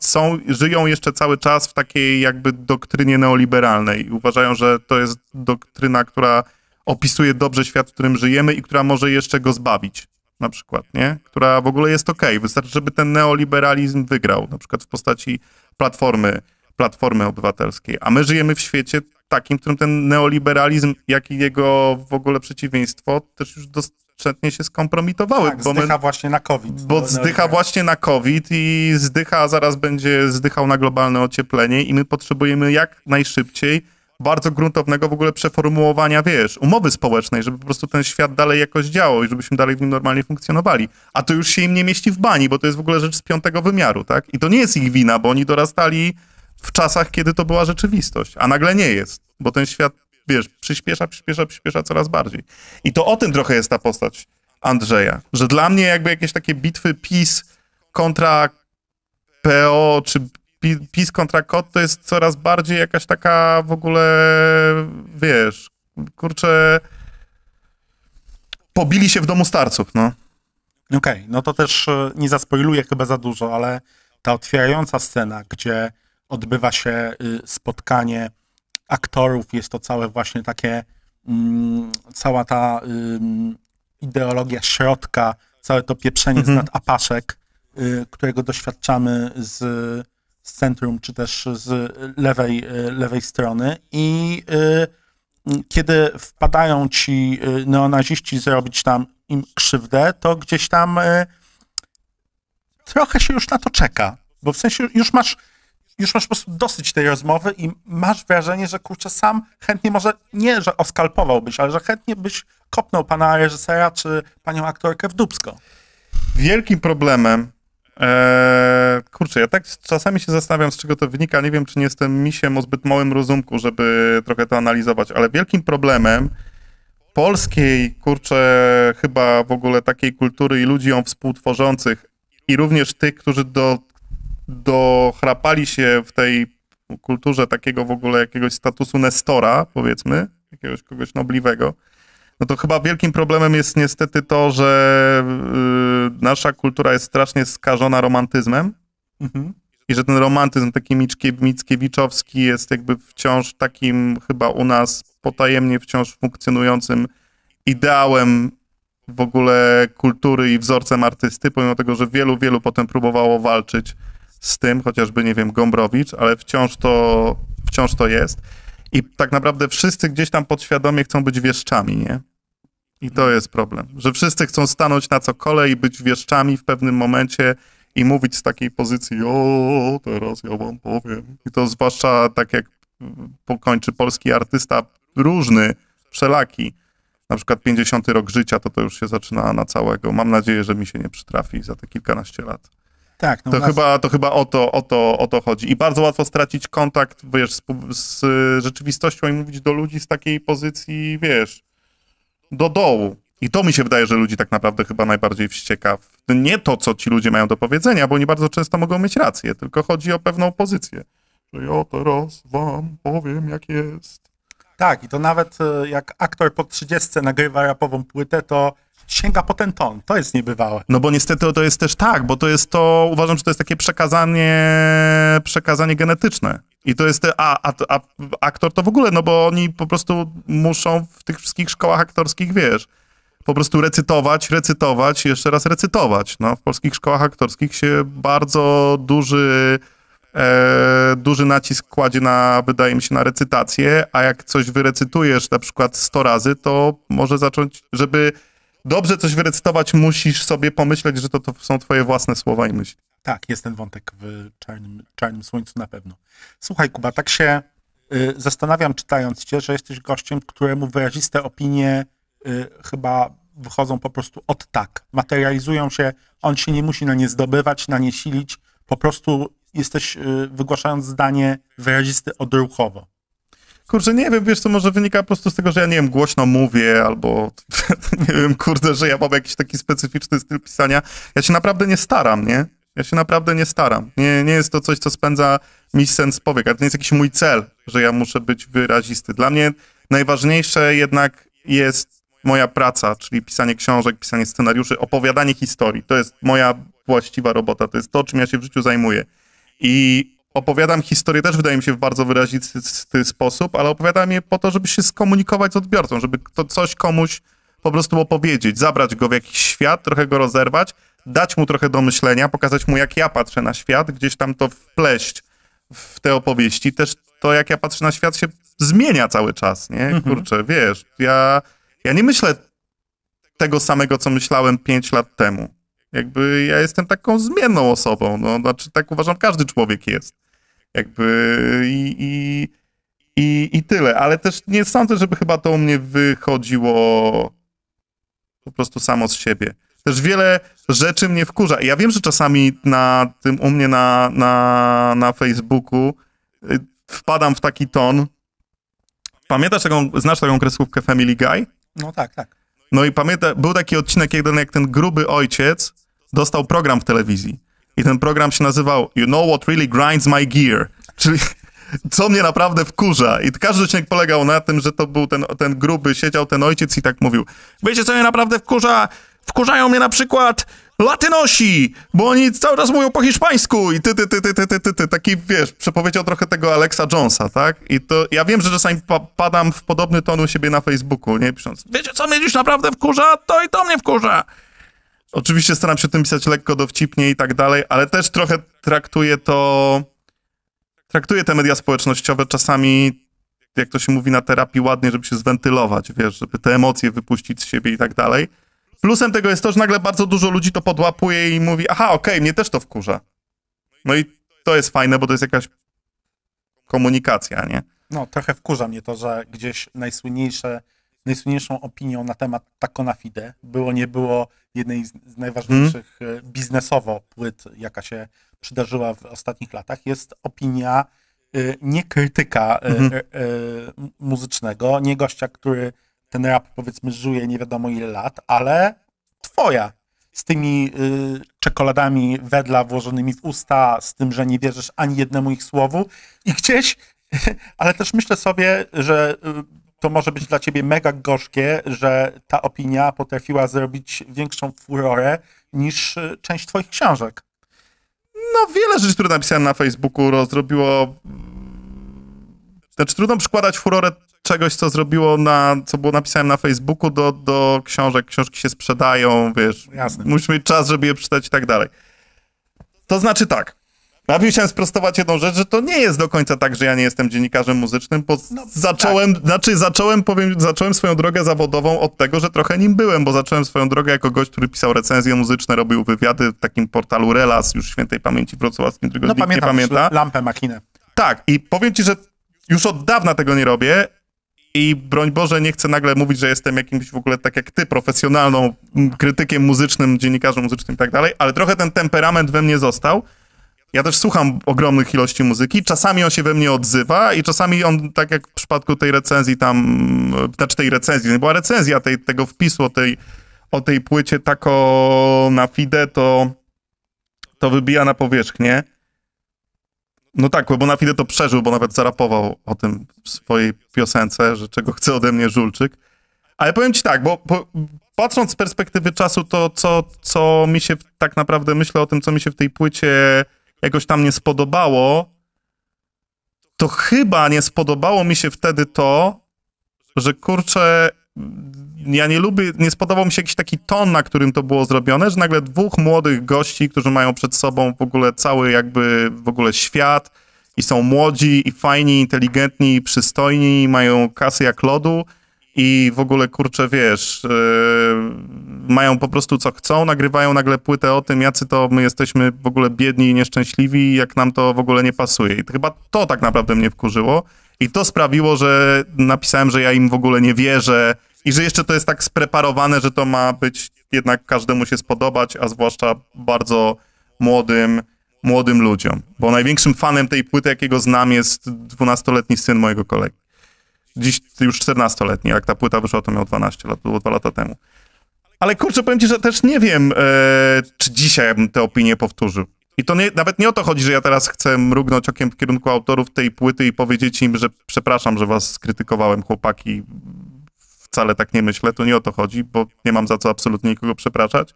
[SPEAKER 2] są, żyją jeszcze cały czas w takiej jakby doktrynie neoliberalnej i uważają, że to jest doktryna, która opisuje dobrze świat, w którym żyjemy i która może jeszcze go zbawić. Na przykład, nie? Która w ogóle jest okej. Okay. Wystarczy, żeby ten neoliberalizm wygrał, na przykład w postaci platformy, platformy obywatelskiej. A my żyjemy w świecie takim, w którym ten neoliberalizm, jak i jego w ogóle przeciwieństwo, też już dostatnio się skompromitowały. Tak, bo zdycha my, właśnie na COVID. Bo zdycha właśnie na COVID i zdycha, zaraz będzie zdychał na globalne ocieplenie i my potrzebujemy jak najszybciej bardzo gruntownego w ogóle przeformułowania, wiesz, umowy społecznej, żeby po prostu ten świat dalej jakoś działał i żebyśmy dalej w nim normalnie funkcjonowali. A to już się im nie mieści w bani, bo to jest w ogóle rzecz z piątego wymiaru, tak? I to nie jest ich wina, bo oni dorastali w czasach, kiedy to była rzeczywistość, a nagle nie jest, bo ten świat, wiesz, przyspiesza, przyspiesza, przyspiesza coraz bardziej. I to o tym trochę jest ta postać Andrzeja, że dla mnie jakby jakieś takie bitwy PiS kontra PO czy PiS kontra KOT to jest coraz bardziej jakaś taka w ogóle, wiesz, kurczę, pobili się w domu starców, no.
[SPEAKER 1] Okej, okay, no to też e, nie zaspoiluję chyba za dużo, ale ta otwierająca scena, gdzie odbywa się y, spotkanie aktorów, jest to całe właśnie takie, mm, cała ta ideologia środka, całe to pieprzenie mhm. z nad apaszek, y, którego doświadczamy z z centrum, czy też z lewej, e, lewej strony. I e, kiedy wpadają ci e, neonaziści zrobić tam im krzywdę, to gdzieś tam trochę się już na to czeka. Bo w sensie już masz, już masz po prostu dosyć tej rozmowy i masz wrażenie, że kurczę sam chętnie może, nie że oskalpowałbyś, ale że chętnie byś kopnął pana reżysera czy panią aktorkę w dubsko.
[SPEAKER 2] Wielkim problemem Eee, kurczę, ja tak czasami się zastanawiam, z czego to wynika. Nie wiem, czy nie jestem misiem o zbyt małym rozumku, żeby trochę to analizować, ale wielkim problemem polskiej, kurczę, chyba w ogóle takiej kultury i ludzi ją współtworzących i również tych, którzy do, dochrapali się w tej kulturze takiego w ogóle jakiegoś statusu Nestora, powiedzmy, jakiegoś kogoś nobliwego, no to chyba wielkim problemem jest niestety to, że y, nasza kultura jest strasznie skażona romantyzmem mhm. i że ten romantyzm taki mickiewiczowski jest jakby wciąż takim chyba u nas potajemnie wciąż funkcjonującym ideałem w ogóle kultury i wzorcem artysty, pomimo tego, że wielu, wielu potem próbowało walczyć z tym, chociażby, nie wiem, Gombrowicz, ale wciąż to, wciąż to jest. I tak naprawdę wszyscy gdzieś tam podświadomie chcą być wieszczami, nie? I to mhm. jest problem, że wszyscy chcą stanąć na co kole i być wieszczami w pewnym momencie i mówić z takiej pozycji, o, teraz ja wam powiem. I to zwłaszcza tak jak pokończy polski artysta różny, wszelaki, na przykład 50 rok życia, to to już się zaczyna na całego. Mam nadzieję, że mi się nie przytrafi za te kilkanaście lat. Tak, no to, nas... chyba, to chyba o to, o, to, o to chodzi. I bardzo łatwo stracić kontakt, wiesz, z, z y, rzeczywistością i mówić do ludzi z takiej pozycji, wiesz, do dołu. I to mi się wydaje, że ludzi tak naprawdę chyba najbardziej wścieka. Nie to, co ci ludzie mają do powiedzenia, bo oni bardzo często mogą mieć rację, tylko chodzi o pewną pozycję. Że ja teraz wam
[SPEAKER 1] powiem, jak jest. Tak, i to nawet e, jak aktor po 30 nagrywa rapową płytę, to sięga po ten ton. To jest niebywałe.
[SPEAKER 2] No bo niestety to jest też tak, bo to jest to, uważam, że to jest takie przekazanie, przekazanie genetyczne. I to jest, te, a, a, a aktor to w ogóle, no bo oni po prostu muszą w tych wszystkich szkołach aktorskich, wiesz, po prostu recytować, recytować, jeszcze raz recytować. No, w polskich szkołach aktorskich się bardzo duży E, duży nacisk kładzie na, wydaje mi się, na recytację, a jak coś wyrecytujesz na przykład 100 razy, to może zacząć, żeby dobrze coś wyrecytować, musisz sobie pomyśleć, że to, to są twoje własne słowa i
[SPEAKER 1] myśli. Tak, jest ten wątek w Czarnym, Czarnym Słońcu na pewno. Słuchaj, Kuba, tak się y, zastanawiam czytając cię, że jesteś gościem, któremu wyraziste opinie y, chyba wychodzą po prostu od tak, materializują się, on się nie musi na nie zdobywać, na nie silić, po prostu jesteś y, wygłaszając zdanie wyrazisty odruchowo.
[SPEAKER 2] Kurczę, nie wiem, wiesz to może wynika po prostu z tego, że ja, nie wiem, głośno mówię, albo nie wiem, kurde, że ja mam jakiś taki specyficzny styl pisania. Ja się naprawdę nie staram, nie? Ja się naprawdę nie staram. Nie, nie jest to coś, co spędza mi sens powiek, ale to nie jest jakiś mój cel, że ja muszę być wyrazisty. Dla mnie najważniejsze jednak jest moja praca, czyli pisanie książek, pisanie scenariuszy, opowiadanie historii. To jest moja właściwa robota, to jest to, czym ja się w życiu zajmuję. I opowiadam historię też, wydaje mi się, w bardzo wyrazisty sposób, ale opowiadam je po to, żeby się skomunikować z odbiorcą, żeby to coś komuś po prostu opowiedzieć, zabrać go w jakiś świat, trochę go rozerwać, dać mu trochę do myślenia, pokazać mu, jak ja patrzę na świat, gdzieś tam to wpleść w te opowieści. Też to, jak ja patrzę na świat, się zmienia cały czas, nie? Mhm. Kurczę, wiesz, ja, ja nie myślę tego samego, co myślałem 5 lat temu jakby ja jestem taką zmienną osobą, no, znaczy tak uważam każdy człowiek jest. Jakby i, i, i, i tyle, ale też nie sądzę, żeby chyba to u mnie wychodziło po prostu samo z siebie. Też wiele rzeczy mnie wkurza. Ja wiem, że czasami na tym u mnie na, na, na Facebooku y, wpadam w taki ton. Pamiętasz taką, znasz taką kreskówkę Family Guy?
[SPEAKER 1] No tak, tak.
[SPEAKER 2] No i pamiętam, był taki odcinek jeden, jak ten gruby ojciec dostał program w telewizji. I ten program się nazywał You Know What Really Grinds My Gear. Czyli co mnie naprawdę wkurza. I każdy odcinek polegał na tym, że to był ten, ten gruby, siedział ten ojciec i tak mówił. Wiecie, co mnie naprawdę wkurza? Wkurzają mnie na przykład Latynosi, bo oni cały czas mówią po hiszpańsku i ty, ty, ty, ty, ty, ty, ty, ty. taki, wiesz, przepowiedział trochę tego Alexa Jonesa, tak? I to, ja wiem, że czasami pa padam w podobny ton u siebie na Facebooku, nie? Pisząc, wiecie co mnie dziś naprawdę wkurza? To i to mnie wkurza! Oczywiście staram się o tym pisać lekko, dowcipnie i tak dalej, ale też trochę traktuję to, traktuję te media społecznościowe czasami, jak to się mówi na terapii, ładnie, żeby się zwentylować, wiesz, żeby te emocje wypuścić z siebie i tak dalej Plusem tego jest to, że nagle bardzo dużo ludzi to podłapuje i mówi, aha, okej, okay, mnie też to wkurza. No i to jest fajne, bo to jest jakaś komunikacja, nie?
[SPEAKER 1] No, trochę wkurza mnie to, że gdzieś najsłynniejsze, najsłynniejszą opinią na temat na Fide było, nie było jednej z najważniejszych hmm. biznesowo płyt, jaka się przydarzyła w ostatnich latach, jest opinia, e, nie krytyka e, mhm. muzycznego, nie gościa, który ten rap powiedzmy żuje nie wiadomo ile lat, ale twoja. Z tymi y, czekoladami wedla włożonymi w usta, z tym, że nie wierzysz ani jednemu ich słowu i gdzieś, ale też myślę sobie, że y, to może być dla ciebie mega gorzkie, że ta opinia potrafiła zrobić większą furorę niż y, część twoich książek.
[SPEAKER 2] No wiele rzeczy, które napisałem na Facebooku, zrobiło mm, znaczy trudno przykładać furorę czegoś, co zrobiło na, co było napisałem na Facebooku do, do książek. Książki się sprzedają, wiesz. Jasne. Musimy mieć czas, żeby je przeczytać i tak dalej. To znaczy tak, Najpierw chciałem sprostować jedną rzecz, że to nie jest do końca tak, że ja nie jestem dziennikarzem muzycznym, bo no, zacząłem, tak. znaczy zacząłem, powiem, zacząłem swoją drogę zawodową od tego, że trochę nim byłem, bo zacząłem swoją drogę jako gość, który pisał recenzje muzyczne, robił wywiady w takim portalu Relas, już świętej pamięci wrocławskim, którego no, nikt pamiętam, nie pamięta.
[SPEAKER 1] lampę, makinę. Tak, i powiem ci, że
[SPEAKER 2] już od dawna tego nie robię, i broń Boże, nie chcę nagle mówić, że jestem jakimś w ogóle tak jak ty, profesjonalną krytykiem muzycznym, dziennikarzem muzycznym i tak dalej, ale trochę ten temperament we mnie został. Ja też słucham ogromnych ilości muzyki, czasami on się we mnie odzywa i czasami on, tak jak w przypadku tej recenzji tam, znaczy tej recenzji, nie no była recenzja tej, tego wpisu o tej, o tej płycie tako na FIDE, to, to wybija na powierzchnię. No tak, bo na chwilę to przeżył, bo nawet zarapował o tym w swojej piosence, że czego chce ode mnie Żulczyk. Ale powiem ci tak, bo, bo patrząc z perspektywy czasu, to co, co mi się tak naprawdę myślę o tym, co mi się w tej płycie jakoś tam nie spodobało, to chyba nie spodobało mi się wtedy to, że kurczę, ja nie lubię, nie spodobał mi się jakiś taki ton, na którym to było zrobione, że nagle dwóch młodych gości, którzy mają przed sobą w ogóle cały jakby w ogóle świat i są młodzi i fajni, inteligentni, i przystojni, i mają kasy jak lodu i w ogóle kurczę, wiesz, yy, mają po prostu co chcą, nagrywają nagle płytę o tym, jacy to my jesteśmy w ogóle biedni i nieszczęśliwi, jak nam to w ogóle nie pasuje. I to chyba to tak naprawdę mnie wkurzyło. I to sprawiło, że napisałem, że ja im w ogóle nie wierzę, i że jeszcze to jest tak spreparowane, że to ma być jednak każdemu się spodobać, a zwłaszcza bardzo młodym, młodym ludziom. Bo największym fanem tej płyty, jakiego znam, jest 12-letni syn mojego kolegi. Dziś już 14-letni, jak ta płyta wyszła, to miał 12 lat, było 2 lata temu. Ale kurczę, powiem ci, że też nie wiem, e, czy dzisiaj bym tę opinię powtórzył. I to nie, nawet nie o to chodzi, że ja teraz chcę mrugnąć okiem w kierunku autorów tej płyty i powiedzieć im, że przepraszam, że was skrytykowałem, chłopaki, wcale tak nie myślę, to nie o to chodzi, bo nie mam za co absolutnie nikogo przepraszać.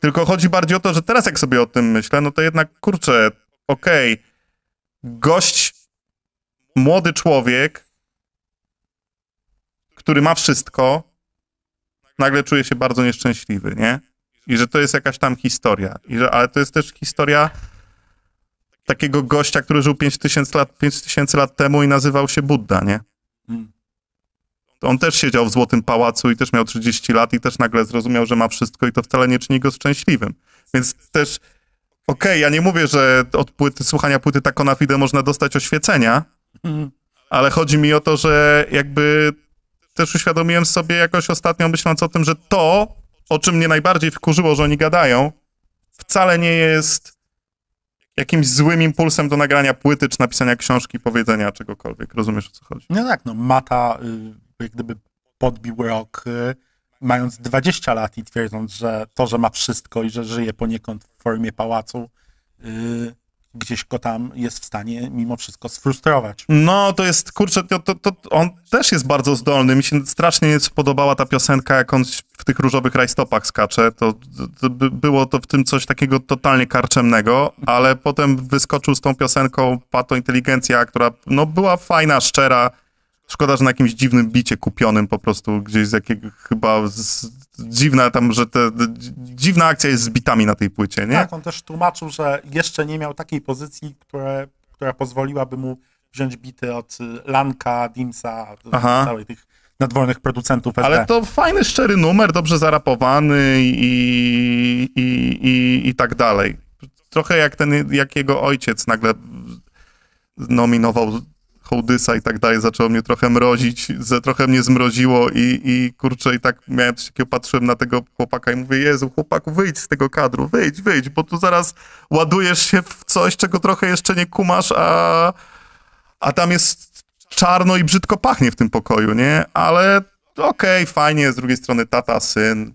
[SPEAKER 2] Tylko chodzi bardziej o to, że teraz jak sobie o tym myślę, no to jednak, kurczę, okej, okay, gość, młody człowiek, który ma wszystko, nagle czuje się bardzo nieszczęśliwy, nie? I że to jest jakaś tam historia. I że, ale to jest też historia takiego gościa, który żył 5000 lat, lat temu i nazywał się Budda, nie? Hmm on też siedział w Złotym Pałacu i też miał 30 lat i też nagle zrozumiał, że ma wszystko i to wcale nie czyni go szczęśliwym. Więc też, okej, okay, ja nie mówię, że od płyty, słuchania płyty taką fide można dostać oświecenia, mhm. ale chodzi mi o to, że jakby też uświadomiłem sobie jakoś ostatnio, myśląc o tym, że to, o czym mnie najbardziej wkurzyło, że oni gadają, wcale nie jest jakimś złym impulsem do nagrania płyty, czy napisania książki, powiedzenia czegokolwiek. Rozumiesz,
[SPEAKER 1] o co chodzi? No tak, no mata... Y jak gdyby podbił rok, y, mając 20 lat i twierdząc, że to, że ma wszystko i że żyje poniekąd w formie pałacu, y, gdzieś go tam jest w stanie mimo wszystko sfrustrować.
[SPEAKER 2] No, to jest, kurczę, to, to, to on też jest bardzo zdolny. Mi się strasznie podobała ta piosenka, jak on w tych różowych rajstopach skacze. To, to było to w tym coś takiego totalnie karczemnego, ale potem wyskoczył z tą piosenką Pato Inteligencja, która no, była fajna, szczera, Szkoda, że na jakimś dziwnym bicie kupionym po prostu gdzieś z jakiego chyba z, dziwna tam, że te, dziwna akcja jest z bitami na tej płycie, nie? Tak,
[SPEAKER 1] on też tłumaczył, że jeszcze nie miał takiej pozycji, które, która pozwoliłaby mu wziąć bity od y, Lanka, Dimsa, całej tych nadwornych producentów SD. Ale to fajny,
[SPEAKER 2] szczery numer, dobrze zarapowany i, i, i, i tak dalej. Trochę jak ten, jak jego ojciec nagle nominował hołdysa i tak dalej zaczęło mnie trochę mrozić, ze, trochę mnie zmroziło i, i kurczę, i tak miałem coś takiego, patrzyłem na tego chłopaka i mówię, Jezu, chłopaku, wyjdź z tego kadru, wyjdź, wyjdź, bo tu zaraz ładujesz się w coś, czego trochę jeszcze nie kumasz, a, a tam jest czarno i brzydko pachnie w tym pokoju, nie? Ale okej, okay, fajnie, z drugiej strony tata, syn,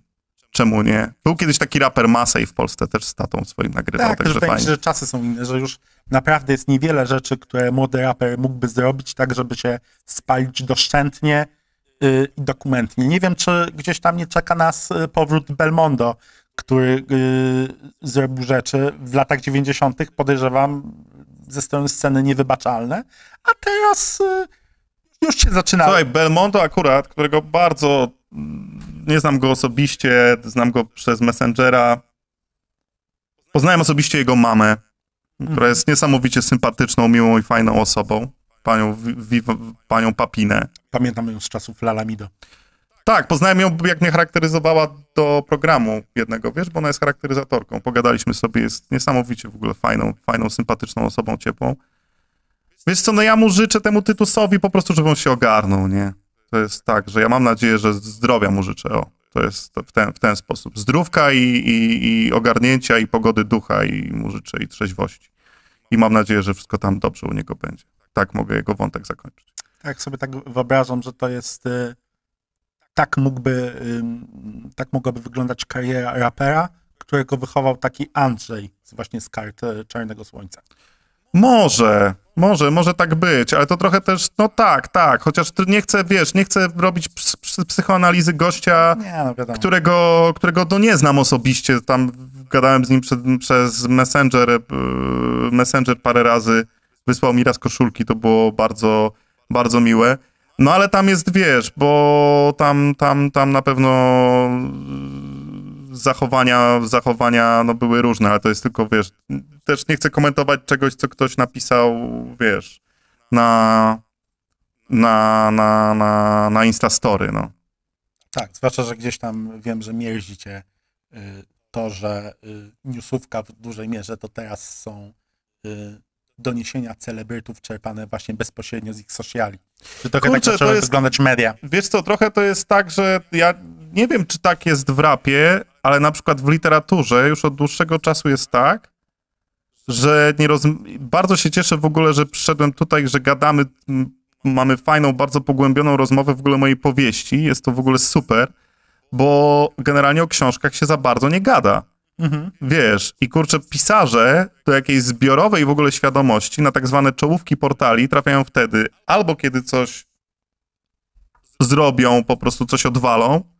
[SPEAKER 2] Czemu nie? Był kiedyś taki raper Masej w Polsce, też z tatą swoim nagrywał, tak, także tak, fajnie.
[SPEAKER 1] Tak, że czasy są inne, że już naprawdę jest niewiele rzeczy, które młody raper mógłby zrobić tak, żeby się spalić doszczętnie y, i dokumentnie. Nie wiem, czy gdzieś tam nie czeka nas y, powrót Belmondo, który y, zrobił rzeczy w latach 90., podejrzewam, ze strony sceny niewybaczalne, a teraz już się zaczyna. Słuchaj, Belmondo akurat, którego bardzo mm, nie znam go
[SPEAKER 2] osobiście, znam go przez Messengera. Poznałem osobiście jego mamę, która mhm. jest niesamowicie sympatyczną, miłą i fajną osobą. Panią, wi, panią Papinę. Pamiętam ją z czasów Lalamido. Tak, poznałem ją, jak mnie charakteryzowała do programu jednego, wiesz, bo ona jest charakteryzatorką. Pogadaliśmy sobie, jest niesamowicie w ogóle fajną, fajną, sympatyczną osobą, ciepłą. Wiesz co, no ja mu życzę temu Tytusowi po prostu, żeby on się ogarnął, nie? to jest tak, że ja mam nadzieję, że zdrowia mu życzę. O, to jest w ten, w ten sposób. Zdrówka i, i, i ogarnięcia i pogody ducha i mu życzę i trzeźwości. I mam nadzieję, że wszystko tam dobrze u niego będzie. Tak mogę jego wątek zakończyć.
[SPEAKER 1] Tak sobie tak wyobrażam, że to jest y, tak mógłby, tak mogłaby wyglądać kariera rapera, którego wychował taki Andrzej właśnie z kart y, Czarnego Słońca.
[SPEAKER 2] Może, może, może tak być, ale to trochę też, no tak, tak, chociaż nie chcę, wiesz, nie chcę robić psychoanalizy gościa, nie, no którego, którego no nie znam osobiście, tam gadałem z nim przed, przez Messenger, e, Messenger parę razy, wysłał mi raz koszulki, to było bardzo, bardzo miłe. No ale tam jest, wiesz, bo tam, tam, tam na pewno zachowania, zachowania no, były różne, ale to jest tylko, wiesz, też nie chcę komentować czegoś, co ktoś napisał, wiesz, na, na, na, na, na Instastory, no.
[SPEAKER 1] Tak, zwłaszcza, że gdzieś tam wiem, że mierzicie y, to, że y, newsówka w dużej mierze to teraz są y, doniesienia celebrytów czerpane właśnie bezpośrednio z ich sociali. Czy to Kurczę, tak wyglądać media. Wiesz co, trochę to jest tak, że ja nie wiem, czy tak
[SPEAKER 2] jest w rapie, ale na przykład w literaturze już od dłuższego czasu jest tak, że nie roz... bardzo się cieszę w ogóle, że przyszedłem tutaj, że gadamy, mamy fajną, bardzo pogłębioną rozmowę w ogóle mojej powieści. Jest to w ogóle super, bo generalnie o książkach się za bardzo nie gada. Mhm. Wiesz, i kurczę, pisarze do jakiejś zbiorowej w ogóle świadomości na tak zwane czołówki portali trafiają wtedy albo kiedy coś zrobią, po prostu coś odwalą,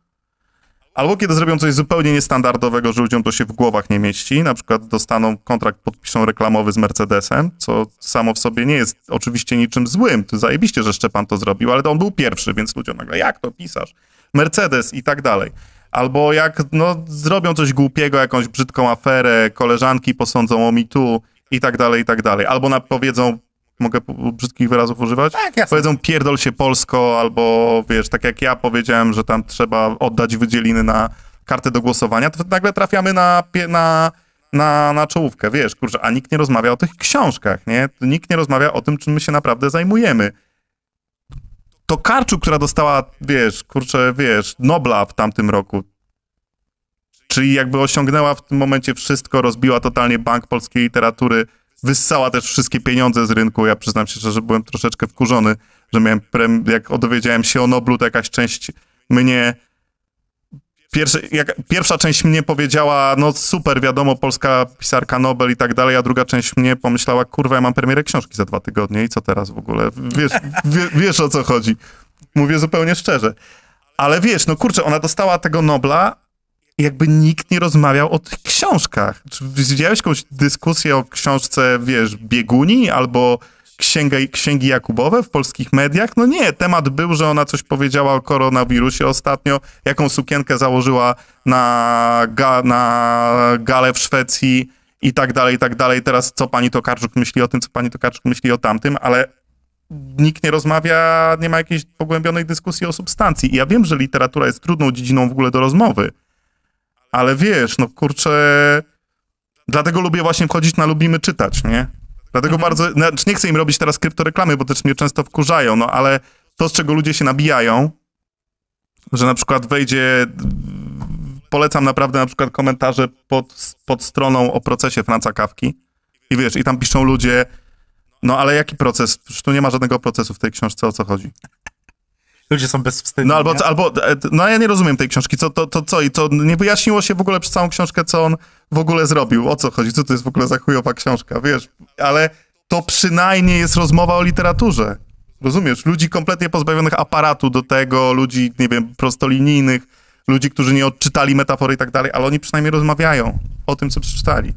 [SPEAKER 2] Albo kiedy zrobią coś zupełnie niestandardowego, że ludziom to się w głowach nie mieści, na przykład dostaną kontrakt, podpiszą reklamowy z Mercedesem, co samo w sobie nie jest oczywiście niczym złym. To zajebiście, że Szczepan to zrobił, ale to on był pierwszy, więc ludziom nagle, jak to pisasz, Mercedes i tak dalej. Albo jak no, zrobią coś głupiego, jakąś brzydką aferę, koleżanki posądzą o mitu i tak dalej, i tak dalej. Albo na, powiedzą, mogę brzydkich wyrazów używać? Tak, jasne. Powiedzą pierdol się Polsko, albo wiesz, tak jak ja powiedziałem, że tam trzeba oddać wydzieliny na kartę do głosowania, to nagle trafiamy na, na, na, na czołówkę, wiesz, kurczę, a nikt nie rozmawia o tych książkach, nie? Nikt nie rozmawia o tym, czym my się naprawdę zajmujemy. To Karczu, która dostała, wiesz, kurczę, wiesz, Nobla w tamtym roku, czyli jakby osiągnęła w tym momencie wszystko, rozbiła totalnie bank polskiej literatury, wyssała też wszystkie pieniądze z rynku. Ja przyznam się, że, że byłem troszeczkę wkurzony, że miałem, prem, jak dowiedziałem się o Noblu, to jakaś część mnie jak, pierwsza część mnie powiedziała, no super, wiadomo, polska pisarka Nobel i tak dalej, a druga część mnie pomyślała, kurwa, ja mam premierę książki za dwa tygodnie i co teraz w ogóle? Wiesz, w, wiesz o co chodzi. Mówię zupełnie szczerze. Ale wiesz, no kurczę, ona dostała tego Nobla, jakby nikt nie rozmawiał o tych książkach. Czy widziałeś jakąś dyskusję o książce, wiesz, Bieguni albo księgi, Księgi Jakubowe w polskich mediach? No nie, temat był, że ona coś powiedziała o koronawirusie ostatnio, jaką sukienkę założyła na, ga, na galę w Szwecji i tak dalej, i tak dalej. Teraz co pani Tokarczuk myśli o tym, co pani Tokarczuk myśli o tamtym, ale nikt nie rozmawia, nie ma jakiejś pogłębionej dyskusji o substancji. I ja wiem, że literatura jest trudną dziedziną w ogóle do rozmowy, ale wiesz, no kurczę, dlatego lubię właśnie wchodzić na lubimy czytać, nie? Dlatego mhm. bardzo, znaczy nie chcę im robić teraz kryptoreklamy, bo też mnie często wkurzają, no ale to, z czego ludzie się nabijają, że na przykład wejdzie, polecam naprawdę na przykład komentarze pod, pod stroną o procesie Franca Kawki i wiesz, i tam piszą ludzie, no ale jaki proces? Przecież tu nie ma żadnego procesu w tej książce, o co chodzi
[SPEAKER 1] ludzie są bezwstydni. No albo, nie?
[SPEAKER 2] albo, e, no ja nie rozumiem tej książki, co to, to co i to nie wyjaśniło się w ogóle przez całą książkę, co on w ogóle zrobił, o co chodzi, co to jest w ogóle za chujowa książka, wiesz, ale to przynajmniej jest rozmowa o literaturze. Rozumiesz? Ludzi kompletnie pozbawionych aparatu do tego, ludzi, nie wiem, prostolinijnych, ludzi, którzy nie odczytali metafory i tak dalej, ale oni przynajmniej rozmawiają o tym, co przeczytali.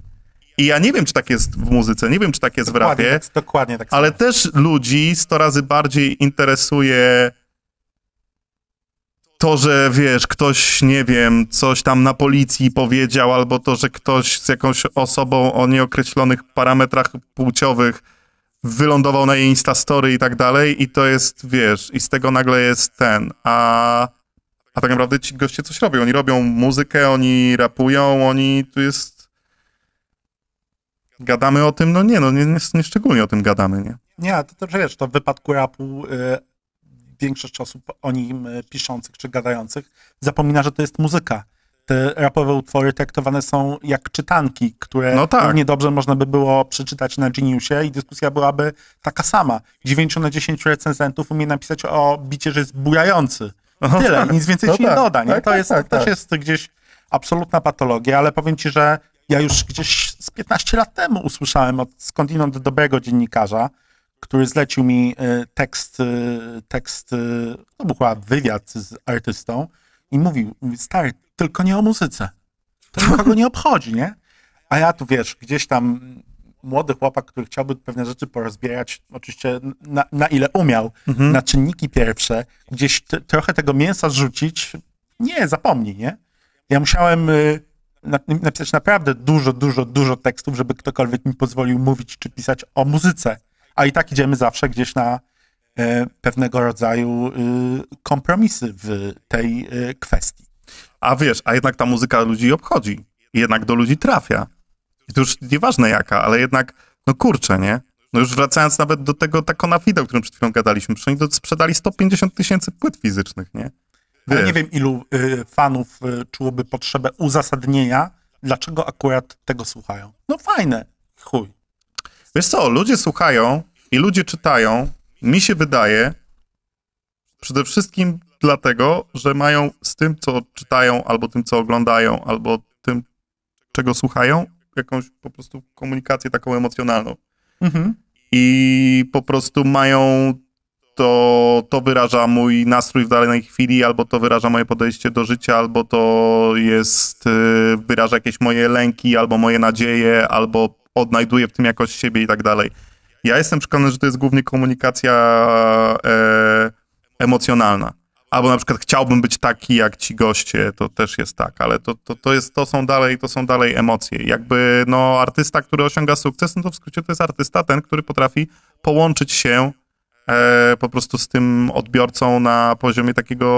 [SPEAKER 2] I ja nie wiem, czy tak jest w muzyce, nie wiem, czy tak jest dokładnie, w rapie. Tak, dokładnie tak. Ale sobie. też ludzi 100 razy bardziej interesuje to, że wiesz, ktoś, nie wiem, coś tam na policji powiedział, albo to, że ktoś z jakąś osobą o nieokreślonych parametrach płciowych wylądował na jej Instastory i tak dalej i to jest, wiesz, i z tego nagle jest ten, a, a tak naprawdę ci goście coś robią, oni robią muzykę, oni rapują, oni, tu jest, gadamy o tym, no nie, no nie, nie, nie szczególnie o tym gadamy, nie?
[SPEAKER 1] Nie, to też wiesz, to w wypadku rapu y, większość osób o nim e, piszących czy gadających zapomina, że to jest muzyka. Te rapowe utwory traktowane są jak czytanki, które no tak. niedobrze można by było przeczytać na Geniusie i dyskusja byłaby taka sama. 9 na 10 recenzentów umie napisać o bicie, że jest bujający. No Tyle, tak. nic więcej no ci tak. nie doda. Nie? Tak, to tak, jest, tak, to też jest gdzieś absolutna patologia, ale powiem ci, że ja już gdzieś z 15 lat temu usłyszałem od skądinąd dobrego dziennikarza, który zlecił mi e, tekst, e, tekst, to e, no był wywiad z artystą i mówił, stary, tylko nie o muzyce. To nikogo nie obchodzi, nie? A ja tu, wiesz, gdzieś tam młody chłopak, który chciałby pewne rzeczy porozbierać, oczywiście na, na ile umiał, mhm. na czynniki pierwsze, gdzieś t- trochę tego mięsa zrzucić, nie, zapomnij, nie? Ja musiałem y, na, napisać naprawdę dużo, dużo, dużo tekstów, żeby ktokolwiek mi pozwolił mówić czy pisać o muzyce a i tak idziemy zawsze gdzieś na e, pewnego rodzaju y, kompromisy w tej e, kwestii. A wiesz,
[SPEAKER 2] a jednak ta muzyka ludzi obchodzi, jednak do ludzi trafia. I to już nieważne jaka, ale jednak, no kurczę, nie? No już wracając nawet do tego Takona Fida, o którym przed chwilą gadaliśmy, przecież oni sprzedali 150 tysięcy płyt fizycznych, nie? Ja nie
[SPEAKER 1] wiem, ilu y, fanów y, czułoby potrzebę uzasadnienia, dlaczego akurat tego słuchają. No fajne, chuj. Wiesz co, ludzie słuchają i ludzie czytają, mi się wydaje,
[SPEAKER 2] przede wszystkim dlatego, że mają z tym, co czytają, albo tym, co oglądają, albo tym, czego słuchają, jakąś po prostu komunikację taką emocjonalną. Mhm. I po prostu mają to, to wyraża mój nastrój w danej chwili, albo to wyraża moje podejście do życia, albo to jest, y, wyraża jakieś moje lęki, albo moje nadzieje, albo odnajduje w tym jakoś siebie i tak dalej. Ja jestem przekonany, że to jest głównie komunikacja e, emocjonalna. Albo na przykład chciałbym być taki jak ci goście, to też jest tak, ale to, to, to, jest, to, są, dalej, to są dalej emocje. Jakby no, artysta, który osiąga sukces, no to w skrócie to jest artysta ten, który potrafi połączyć się e, po prostu z tym odbiorcą na poziomie takiego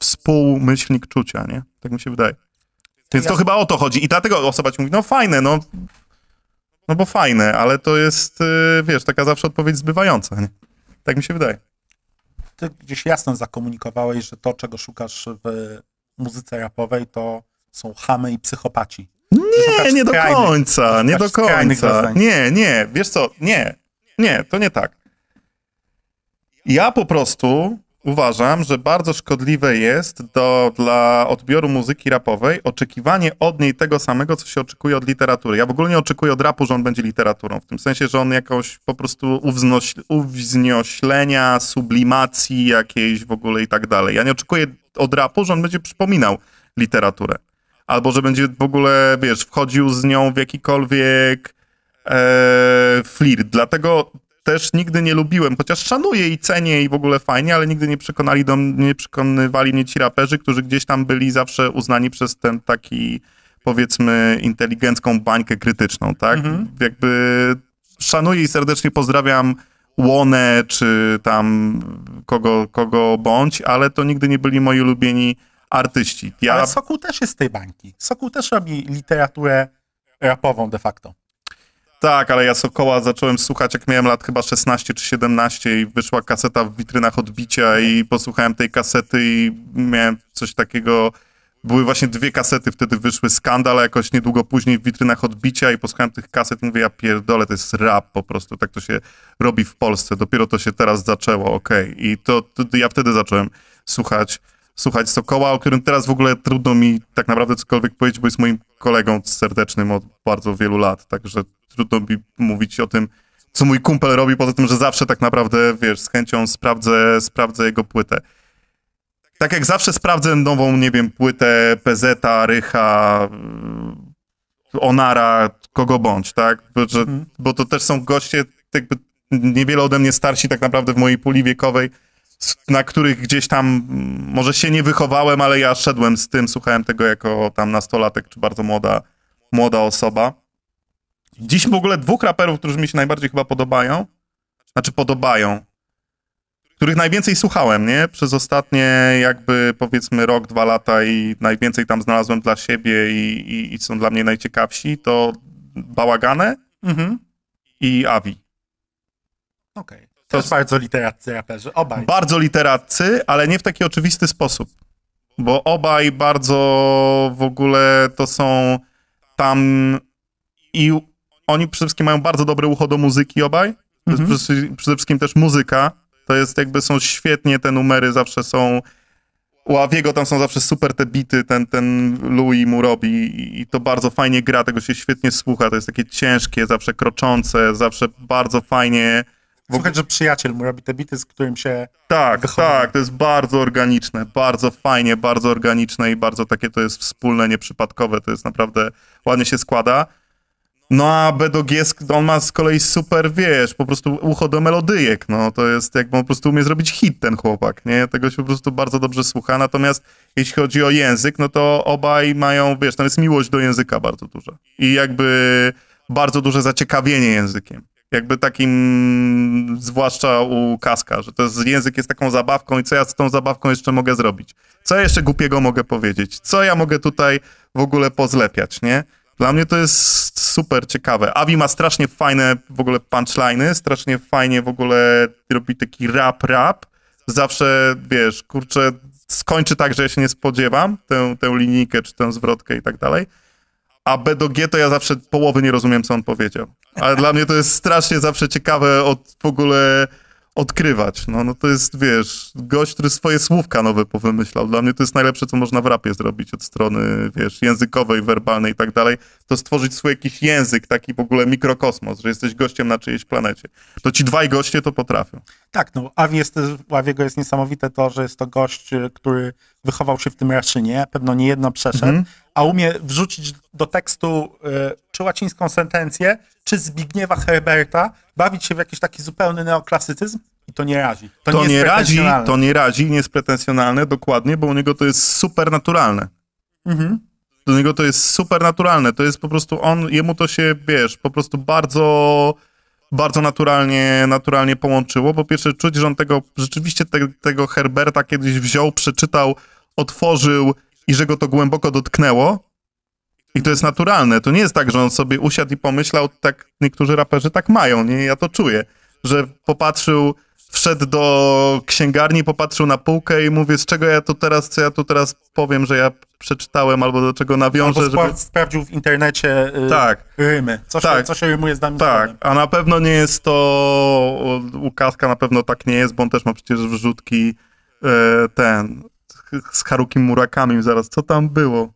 [SPEAKER 2] współmyślnik czucia, nie? Tak mi się wydaje. Więc to chyba o to chodzi. I dlatego osoba ci mówi, no fajne, no no bo fajne, ale to jest, y, wiesz, taka zawsze odpowiedź zbywająca. Nie? Tak mi się wydaje.
[SPEAKER 1] Ty gdzieś jasno zakomunikowałeś, że to, czego szukasz w muzyce rapowej, to są chamy i psychopaci.
[SPEAKER 2] Nie, nie do końca, nie do końca. Nie, nie, wiesz co, nie, nie, to nie tak. Ja po prostu uważam, że bardzo szkodliwe jest do, dla odbioru muzyki rapowej oczekiwanie od niej tego samego, co się oczekuje od literatury. Ja w ogóle nie oczekuję od rapu, że on będzie literaturą, w tym sensie, że on jakoś po prostu uwznoś, uwznioślenia, sublimacji jakiejś w ogóle i tak dalej. Ja nie oczekuję od rapu, że on będzie przypominał literaturę. Albo że będzie w ogóle, wiesz, wchodził z nią w jakikolwiek e, flirt. Dlatego też nigdy nie lubiłem, chociaż szanuję i cenię i w ogóle fajnie, ale nigdy nie przekonali do mnie, przekonywali mnie ci raperzy, którzy gdzieś tam byli zawsze uznani przez ten taki powiedzmy inteligencką bańkę krytyczną, tak? Mhm. Jakby szanuję i serdecznie pozdrawiam Łonę czy tam kogo, kogo bądź, ale to nigdy nie byli moi ulubieni artyści. Ja... Ale Sokół
[SPEAKER 1] też jest z tej bańki. Sokół też robi literaturę rapową de facto.
[SPEAKER 2] Tak, ale ja Sokoła zacząłem słuchać, jak miałem lat chyba 16 czy 17 i wyszła kaseta w witrynach odbicia i posłuchałem tej kasety i miałem coś takiego... Były właśnie dwie kasety, wtedy wyszły skandal, jakoś niedługo później w witrynach odbicia i posłuchałem tych kaset i mówię, ja pierdolę, to jest rap po prostu, tak to się robi w Polsce, dopiero to się teraz zaczęło, okej. Okay. I to, to, ja wtedy zacząłem słuchać słuchać Sokoła, o którym teraz w ogóle trudno mi tak naprawdę cokolwiek powiedzieć, bo jest moim kolegą serdecznym od bardzo wielu lat, także trudno mi mówić o tym, co mój kumpel robi, poza tym, że zawsze tak naprawdę, wiesz, z chęcią sprawdzę, sprawdzę jego płytę. Tak jak zawsze sprawdzę nową, nie wiem, płytę PZ, Rycha, Onara, kogo bądź, tak? Bo, że, mhm. bo to też są goście, jakby niewiele ode mnie starsi tak naprawdę w mojej puli wiekowej, na których gdzieś tam mm, może się nie wychowałem, ale ja szedłem z tym, słuchałem tego jako tam nastolatek czy bardzo młoda, młoda osoba. Dziś w ogóle dwóch raperów, którzy mi się najbardziej chyba podobają, znaczy podobają, których najwięcej słuchałem, nie? Przez ostatnie jakby powiedzmy rok, dwa lata i najwięcej tam znalazłem dla siebie i, i, i są dla mnie najciekawsi, to Bałagane mhm. i Avi. Okej. Okay. To jest bardzo literaccy raperzy, obaj. Bardzo literaccy, ale nie w taki oczywisty sposób. Bo obaj bardzo w ogóle to są tam i oni przede wszystkim mają bardzo dobre ucho do muzyki obaj. Mhm. Przede wszystkim też muzyka. To jest jakby są świetnie te numery, zawsze są u Awiego tam są zawsze super te bity, ten, ten Louis mu robi i to bardzo fajnie gra, tego się świetnie słucha, to jest takie ciężkie, zawsze kroczące, zawsze bardzo fajnie Słuchaj, że przyjaciel mu robi te bity, z którym się. Tak, wychowuje. tak, to jest bardzo organiczne, bardzo fajnie, bardzo organiczne i bardzo takie to jest wspólne, nieprzypadkowe. To jest naprawdę ładnie się składa. No a Bedog jest, on ma z kolei super, wiesz, po prostu ucho do melodyjek, no to jest, jak po prostu umie zrobić hit ten chłopak, nie? Tego się po prostu bardzo dobrze słucha, natomiast jeśli chodzi o język, no to obaj mają, wiesz, tam jest miłość do języka bardzo duża i jakby bardzo duże zaciekawienie językiem jakby takim, zwłaszcza u Kaska, że to jest, język jest taką zabawką i co ja z tą zabawką jeszcze mogę zrobić? Co ja jeszcze głupiego mogę powiedzieć? Co ja mogę tutaj w ogóle pozlepiać, nie? Dla mnie to jest super ciekawe. Avi ma strasznie fajne w ogóle punchliny, strasznie fajnie w ogóle robi taki rap, rap. Zawsze, wiesz, kurczę, skończy tak, że ja się nie spodziewam tę, tę linijkę czy tę zwrotkę i tak dalej a B do G to ja zawsze połowy nie rozumiem, co on powiedział. Ale dla mnie to jest strasznie zawsze ciekawe od w ogóle odkrywać. No, no to jest, wiesz, gość, który swoje słówka nowe powymyślał. Dla mnie to jest najlepsze, co można w rapie zrobić od strony, wiesz, językowej, werbalnej i tak dalej, to stworzyć swój jakiś język, taki w ogóle mikrokosmos, że jesteś gościem na czyjejś planecie. To ci dwaj goście to potrafią.
[SPEAKER 1] Tak, no, a jest, Awiego jest niesamowite to, że jest to gość, y, który wychował się w tym Raszynie, pewno nie jedno przeszedł, mhm. a umie wrzucić do tekstu y, czy łacińską sentencję, czy Zbigniewa Herberta, bawić się w jakiś taki zupełny neoklasycyzm i to nie razi. To, to nie, nie razi, to
[SPEAKER 2] nie razi, nie jest pretensjonalne, dokładnie, bo u niego to jest supernaturalne. Mhm. Do niego to jest supernaturalne, to jest po prostu on, jemu to się, wiesz, po prostu bardzo bardzo naturalnie, naturalnie połączyło. Po pierwsze czuć, że on tego, rzeczywiście te, tego Herberta kiedyś wziął, przeczytał, otworzył i że go to głęboko dotknęło, i to jest naturalne. To nie jest tak, że on sobie usiadł i pomyślał, tak niektórzy raperzy tak mają, nie? Ja to czuję, że popatrzył, wszedł do księgarni, popatrzył na półkę i mówię, z czego ja tu teraz, co ja tu teraz powiem, że ja przeczytałem albo do czego nawiążę. Albo żeby...
[SPEAKER 1] sprawdził w internecie yy, tak. rymy, co, tak. się, co się rymuje z nami. Tak, zdaniem.
[SPEAKER 2] a na pewno nie jest to, u Kaska na pewno tak nie jest, bo on też ma przecież wrzutki e, ten, z Haruki Murakami zaraz, co tam było?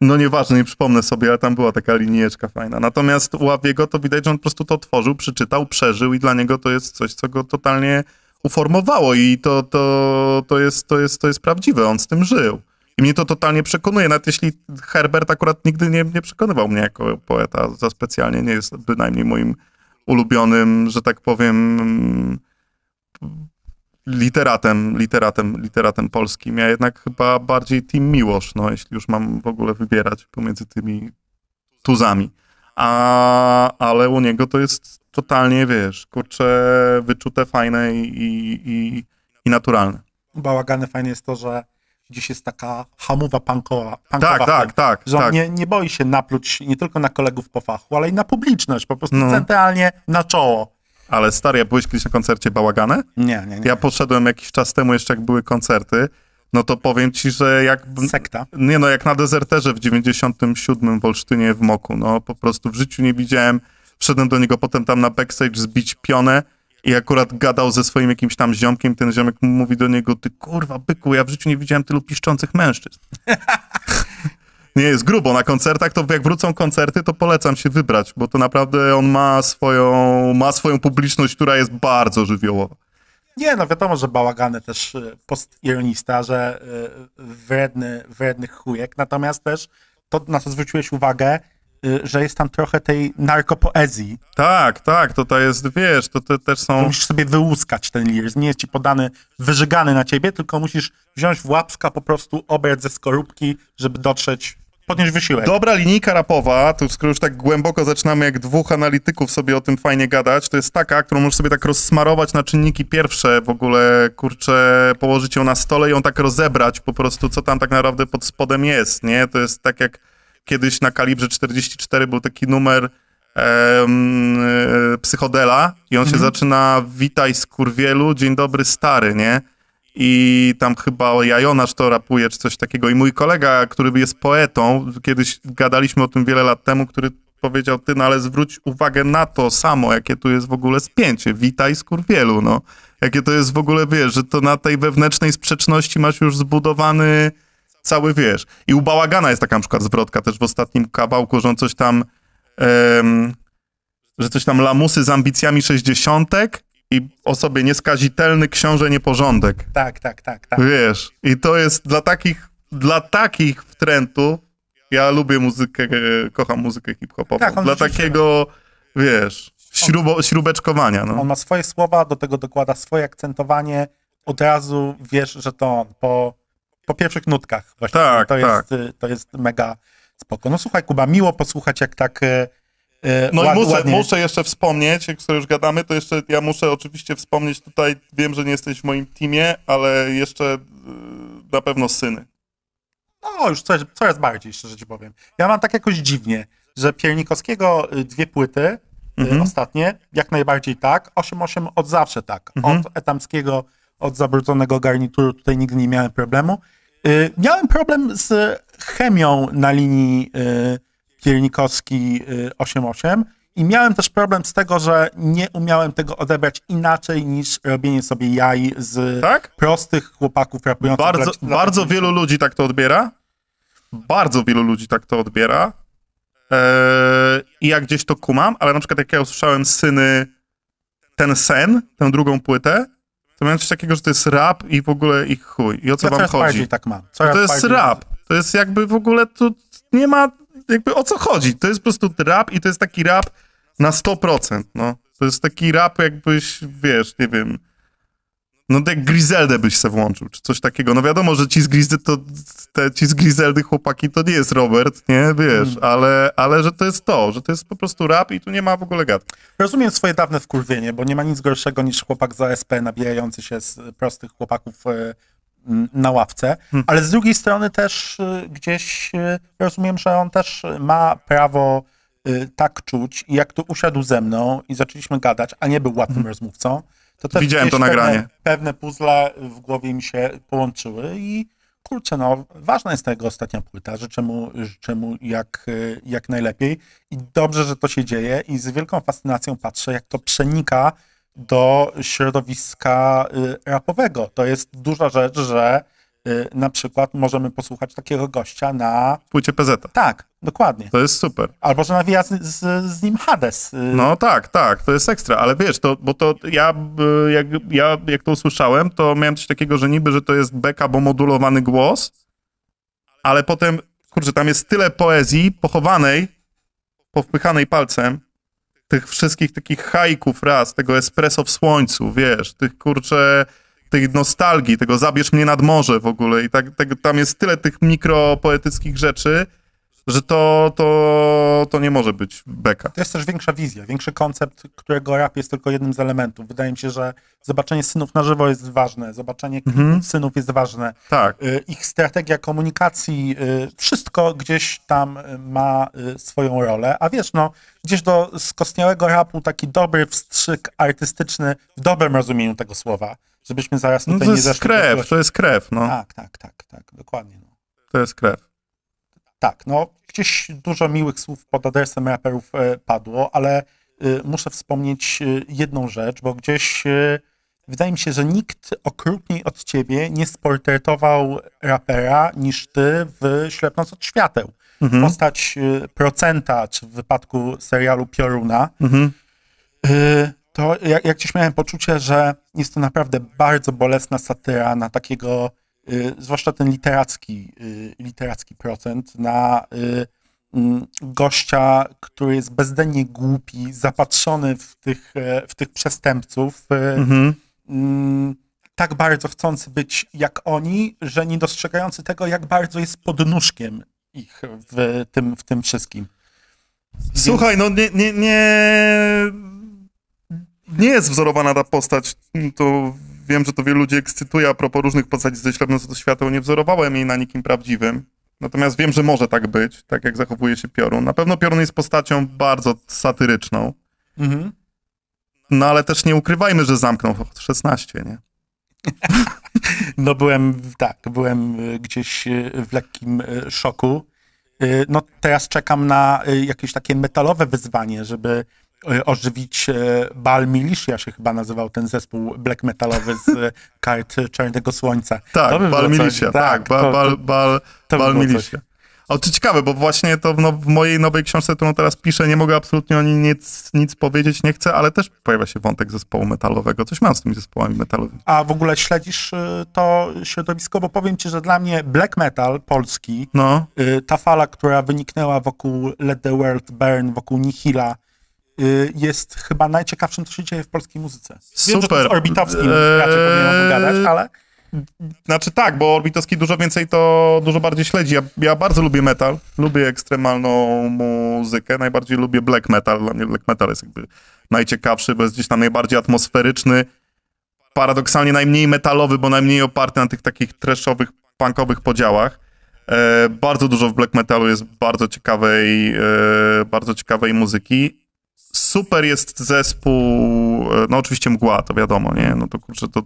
[SPEAKER 2] no nieważne, nie przypomnę sobie, ale tam była taka linijeczka fajna. Natomiast u Awiego to widać, że on po prostu to otworzył, przeczytał, przeżył i dla niego to jest coś, co go totalnie uformowało i to, to, to, jest, to, jest, to jest prawdziwe, on z tym żył. I mnie to totalnie przekonuje, nawet jeśli Herbert akurat nigdy nie, nie przekonywał mnie jako poeta za specjalnie, nie jest bynajmniej moim ulubionym, że tak powiem, literatem, literatem, literatem polskim. Ja jednak chyba bardziej Tim Miłosz, no, jeśli już mam w ogóle wybierać pomiędzy tymi tuzami. A, ale u niego to jest totalnie, wiesz, kurczę, wyczute,
[SPEAKER 1] fajne i, i, i naturalne. Bałagany fajne jest to, że gdzieś jest taka hamowa punkowa. tak, tak, tak. Że on tak. Nie, nie boi się napluć nie tylko na kolegów po fachu, ale i na publiczność, po prostu no.
[SPEAKER 2] centralnie na czoło. Ale stary, ja byłeś kiedyś na koncercie Bałagane? Nie, nie, nie. Ja poszedłem jakiś czas temu, jeszcze jak były koncerty, no to powiem ci, że jak... Sekta. Nie no, jak na dezerterze w 97 w Olsztynie w Moku, no po prostu w życiu nie widziałem. Wszedłem do niego potem tam na backstage zbić pionę i akurat gadał ze swoim jakimś tam ziomkiem, ten ziomek mówi do niego, ty kurwa byku, ja w życiu nie widziałem tylu piszczących mężczyzn. nie jest grubo na koncertach, to jak wrócą koncerty, to polecam się wybrać, bo to naprawdę on ma swoją, ma swoją publiczność, która jest bardzo żywiołowa.
[SPEAKER 1] Nie, no wiadomo, że bałagany też y, postironista, że y, wredny, wrednych chujek, natomiast też to, na co zwróciłeś uwagę, y, że jest tam trochę tej narkopoezji. Tak, tak, to to jest, wiesz, to, też są... To musisz sobie wyłuskać ten liryzm, nie jest ci podany, wyżygany na ciebie, tylko musisz wziąć w łapska po prostu obraz ze skorupki, żeby dotrzeć podnieść wysiłek.
[SPEAKER 2] Dobra linijka rapowa, tu skoro już tak głęboko zaczynamy jak dwóch analityków sobie o tym fajnie gadać, to jest taka, którą możesz sobie tak rozsmarować na czynniki pierwsze w ogóle, kurczę, położyć ją na stole i ją tak rozebrać po prostu, co tam tak naprawdę pod spodem jest, nie? To jest tak jak kiedyś na kalibrze 44 był taki numer em, e, psychodela i on mhm. się zaczyna witaj skurwielu, dzień dobry stary, nie? i tam chyba Jajonasz to rapuje, czy coś takiego. I mój kolega, który jest poetą, kiedyś gadaliśmy o tym wiele lat temu, który powiedział, ty, no ale zwróć uwagę na to samo, jakie tu jest w ogóle spięcie. Witaj skurwielu, no. Jakie to jest w ogóle, wiesz, że to na tej wewnętrznej sprzeczności masz już zbudowany cały, wiesz. I u Bałagana jest taka na przykład zwrotka też w ostatnim kawałku, że on coś tam... Um, że coś tam lamusy z ambicjami sześćdziesiątek, i o sobie nieskazitelny książę nieporządek. Tak, tak, tak, tak. Wiesz, i to jest dla takich, dla takich wtrętów, ja lubię muzykę, e, kocham muzykę hip-hopową, tak, dla takiego, ma. wiesz, śrubo, śrubeczkowania. No. On
[SPEAKER 1] ma swoje słowa, do tego dokłada swoje akcentowanie, od razu wiesz, że to on, po, po pierwszych nutkach. Właśnie. Tak, to, tak. Jest, y, to jest mega spoko. No słuchaj Kuba, miło posłuchać jak tak y,
[SPEAKER 2] E, no Ład, i muszę, muszę jeszcze wspomnieć, jak już gadamy, to jeszcze ja muszę oczywiście wspomnieć tutaj, wiem, że nie jesteś w moim teamie, ale jeszcze e, na pewno syny.
[SPEAKER 1] No, już coraz, coraz bardziej, szczerze ci powiem. Ja mam tak jakoś dziwnie, że Piernikowskiego y, dwie płyty y, mhm. ostatnie, jak najbardziej tak, 8-8 od zawsze tak. Mhm. Od Etamskiego, od zabrudzonego garnituru tutaj nigdy nie miałem problemu. Y, miałem problem z chemią na linii Kielnikowski 88 y, i miałem też problem z tego, że nie umiałem tego odebrać inaczej niż robienie sobie jaj z tak? prostych chłopaków rapujących. Bardzo, bardzo wielu ludzi
[SPEAKER 2] tak to odbiera. Bardzo wielu ludzi tak to odbiera. E, I ja gdzieś to kumam, ale na przykład jak ja usłyszałem syny ten sen, tę drugą płytę, to miałem coś takiego, że to jest rap i w ogóle ich chuj. I o co ja wam chodzi? tak mam. to jest rap. Tak. To jest jakby w ogóle tu nie ma jakby o co chodzi? To jest po prostu rap i to jest taki rap na 100%, no. To jest taki rap jakbyś, wiesz, nie wiem, no jak Griseldę byś se włączył, czy coś takiego. No wiadomo, że ci z Grizeldy, to, te, ci z Grizeldy chłopaki to nie jest Robert, nie, wiesz, hmm. ale, ale że to jest to, że to
[SPEAKER 1] jest po prostu rap i tu nie ma w ogóle gad. Rozumiem swoje dawne wkurwienie, bo nie ma nic gorszego niż chłopak za SP nabijający się z prostych chłopaków e, na ławce, hmm. ale z drugiej strony też y, gdzieś y, rozumiem, że on też ma prawo y, tak czuć jak tu usiadł ze mną i zaczęliśmy gadać, a nie był łatwym hmm. rozmówcą, to też Widziałem to nagranie. Pewne, pewne puzzle w głowie mi się połączyły i kurczę, no ważna jest ta jego ostatnia płyta, życzę mu, życzę mu jak, jak najlepiej i dobrze, że to się dzieje i z wielką fascynacją patrzę, jak to przenika do środowiska y, rapowego. To jest duża rzecz, że y, na przykład możemy posłuchać takiego gościa na... Płycie PZ. Tak, dokładnie. To jest super. Albo że nawija z, z, z, nim Hades. Y.
[SPEAKER 2] No tak, tak, to jest ekstra, ale wiesz, to, bo to ja jak, ja jak to usłyszałem, to miałem coś takiego, że niby, że to jest beka, bo modulowany głos, ale potem, kurczę, tam jest tyle poezji pochowanej, powpychanej palcem, tych wszystkich takich hajków raz, tego espresso w słońcu, wiesz, tych kurcze tych nostalgii, tego zabierz mnie nad morze w ogóle i tak, tak tam jest tyle
[SPEAKER 1] tych mikropoetyckich rzeczy, że to, to, to nie może być beka. To jest też większa wizja, większy koncept, którego rap jest tylko jednym z elementów. Wydaje mi się, że zobaczenie synów na żywo jest ważne, zobaczenie mhm. synów jest ważne. Tak. Y, ich strategia komunikacji, y, wszystko gdzieś tam y, ma swoją rolę, a wiesz, no, gdzieś do skostniałego rapu taki dobry wstrzyk artystyczny w dobrym rozumieniu tego słowa, żebyśmy zaraz no tutaj no to nie zeszli. To jest krew, to jest krew, no. Tak, tak, tak, tak, dokładnie. No. To jest krew tak, no gdzieś dużo miłych słów pod adresem raperów e, padło, ale e, muszę wspomnieć e, jedną rzecz, bo gdzieś wydaje mi się, że nikt okrutniej od ciebie nie sportretował rapera niż ty w Ślepnoc od świateł. Mhm. Postać Procenta, czy w wypadku serialu Pioruna, mhm. to jak gdzieś miałem poczucie, że jest to naprawdę bardzo bolesna satyra na takiego Y, zwłaszcza ten literacki, y, literacki procent, na y, mm, gościa, który jest bezdennie głupi, zapatrzony w tych, e, w tych przestępców, e, mhm. Mm, tak bardzo chcący być jak oni, że nie dostrzegający tego, jak bardzo jest podnóżkiem ich w tym, w tym wszystkim. Słuchaj, no nie, nie, nie, nie jest wzorowana ta postać,
[SPEAKER 2] to wiem, że to wielu ludzi ekscytuje a propos różnych postaci ze do świata Nie wzorowałem jej na nikim prawdziwym. Natomiast wiem, że może tak być, tak jak zachowuje się Piorun. Na pewno Piorun jest postacią bardzo satyryczną. Mhm. No ale też nie ukrywajmy, że zamknął 16, nie?
[SPEAKER 1] No byłem, tak, byłem e, gdzieś e, w lekkim e, szoku. No teraz czekam na jakieś takie metalowe wyzwanie, żeby E, ożywić e, Bal Militia się chyba nazywał ten zespół black metalowy z e, kart Czarnego Słońca. Tak, by Bal Militia, tak, Bal, Bal, Bal,
[SPEAKER 2] Bal Militia. O, to ciekawe, bo właśnie to w, no, w, mojej nowej książce, którą teraz piszę, nie mogę absolutnie o niej nic, nic powiedzieć, nie chcę, ale też pojawia się wątek zespołu metalowego. Coś mam z tymi zespołami metalowymi.
[SPEAKER 1] A w ogóle śledzisz to środowisko, bo powiem ci, że dla mnie black metal polski, no. ta fala, która wyniknęła wokół Let the World Burn, wokół Nihila, Y, jest chyba najciekawszym, co się dzieje w polskiej muzyce. Super. Orbitowskim eee, raczej powinienem gadać, ale... Znaczy tak, bo Orbitowski dużo więcej to,
[SPEAKER 2] dużo bardziej śledzi. Ja, ja, bardzo lubię metal, lubię ekstremalną muzykę, najbardziej lubię black metal. Dla mnie black metal jest jakby najciekawszy, bo jest gdzieś tam najbardziej atmosferyczny, paradoksalnie najmniej metalowy, bo najmniej oparty na tych takich trashowych, punkowych podziałach. E, bardzo dużo w black metalu jest bardzo ciekawej, e, bardzo ciekawej muzyki super jest zespół, e, no oczywiście mgła, to wiadomo, nie, no to kurczę, to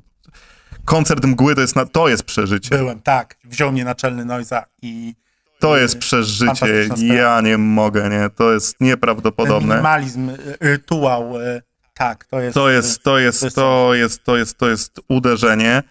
[SPEAKER 2] koncert mgły to jest, na, to jest przeżycie.
[SPEAKER 1] Byłem, tak, wziął mnie naczelny Noiza i...
[SPEAKER 2] To jest przeżycie, ja nie mogę, nie, to jest nieprawdopodobne. Ten minimalizm,
[SPEAKER 1] e, rytuał, e, tak, to jest... To jest,
[SPEAKER 2] to jest, to jest, to jest, to jest uderzenie.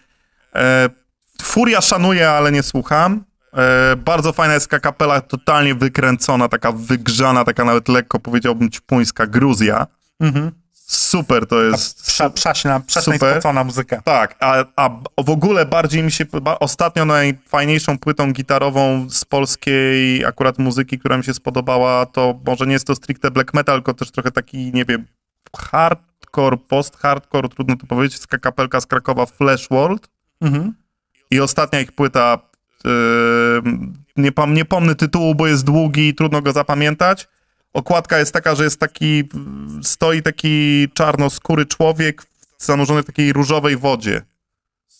[SPEAKER 2] Furia szanuję, ale nie słucham. E, bardzo fajna jest taka kapela, totalnie wykręcona, taka wygrzana, taka nawet lekko powiedziałbym ćpuńska, Gruzja. Mhm. Super to jest. Prza, przaśna, przaśna super. muzyka. Tak, a, a w ogóle bardziej mi się ostatnio najfajniejszą płytą gitarową z polskiej akurat muzyki, która mi się spodobała, to może nie jest to stricte black metal, tylko też trochę taki, nie wiem, hardcore, post-hardcore, trudno to powiedzieć, jest kapelka z Krakowa Flash World. Mhm. I ostatnia ich płyta Yy, nie, pom nie pomnę tytułu, bo jest długi i trudno go zapamiętać. Okładka jest taka, że jest taki, stoi taki czarnoskóry człowiek zanurzony w takiej różowej wodzie.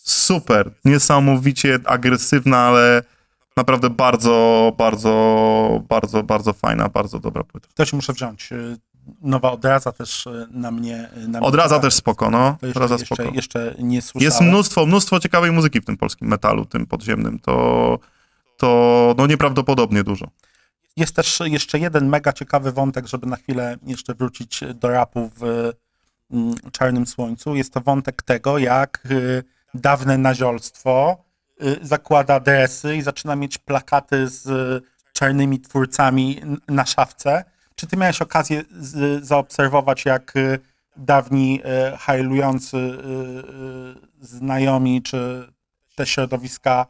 [SPEAKER 2] Super, niesamowicie agresywna, ale naprawdę bardzo, bardzo, bardzo, bardzo fajna, bardzo dobra płyta.
[SPEAKER 1] Też muszę wziąć. Y, nowa odraza też e, na mnie... E, na odraza mnie też spoko, no. jeszcze, spoko. Jeszcze nie słyszałem. Jest mnóstwo,
[SPEAKER 2] mnóstwo ciekawej muzyki w tym polskim metalu, tym podziemnym. To, to no nieprawdopodobnie dużo.
[SPEAKER 1] Jest też jeszcze jeden mega ciekawy wątek, żeby na chwilę jeszcze wrócić do rapu w mm, Czarnym Słońcu. Jest to wątek tego, jak y, dawne naziolstwo y, zakłada adresy i zaczyna mieć plakaty z y, czarnymi twórcami na szafce czy ty miałeś okazję z, zaobserwować, jak y, dawni y, hajlujący y, znajomi, czy te środowiska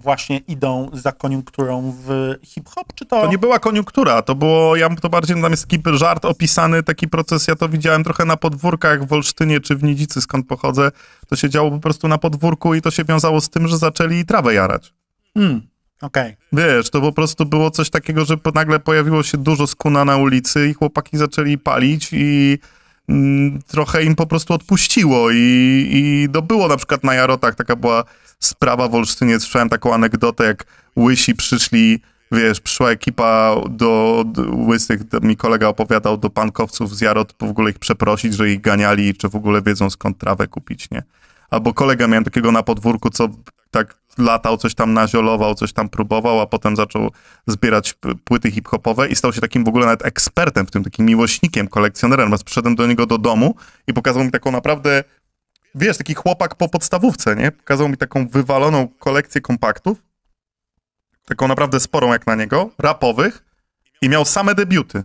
[SPEAKER 1] właśnie idą za koniunkturą w hip-hop, czy to... To nie była koniunktura, to było, ja to bardziej, tam
[SPEAKER 2] jest taki żart opisany, taki proces, ja to widziałem trochę na podwórkach w Olsztynie czy w Nidzicy, skąd pochodzę, to się działo po prostu na podwórku i to się wiązało z tym, że zaczęli trawę jarać.
[SPEAKER 1] Hmm. Okay.
[SPEAKER 2] Wiesz, to po prostu było coś takiego, że nagle pojawiło się dużo skuna na ulicy i chłopaki zaczęli palić i mm, trochę im po prostu odpuściło i, i to było na przykład na Jarotach, taka była sprawa w Olsztynie, słyszałem taką anegdotę, jak łysi przyszli wiesz, przyszła ekipa do, do łysych, do, mi kolega opowiadał, do pankowców z Jarot, w ogóle ich przeprosić, że ich ganiali, czy w ogóle wiedzą skąd trawę kupić, nie? Albo kolega miałem takiego na podwórku, co tak latał, coś tam naziolował, coś tam próbował, a potem zaczął zbierać płyty hip-hopowe i stał się takim w ogóle nawet ekspertem w tym, takim miłośnikiem, kolekcjonerem. Raz przyszedłem do niego do domu i pokazał mi taką naprawdę, wiesz, taki chłopak po podstawówce, nie? Pokazał mi taką wywaloną kolekcję kompaktów, taką naprawdę sporą jak na niego, rapowych i miał same debiuty.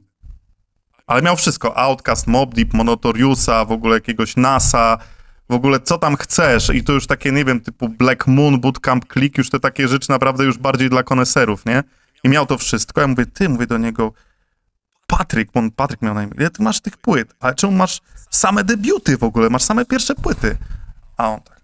[SPEAKER 2] Ale miał wszystko. Outcast, Mob Deep, Monotoriusa, w ogóle jakiegoś NASA, w ogóle co tam chcesz i to już takie, nie wiem, typu Black Moon, Bootcamp Click, już te takie rzeczy naprawdę już bardziej dla koneserów, nie? I miał to wszystko. Ja mówię, ty, mówię do niego, Patryk, on Patryk miał na imię, ty masz tych płyt? Ale czemu masz same debiuty w ogóle? Masz same pierwsze płyty. A on tak,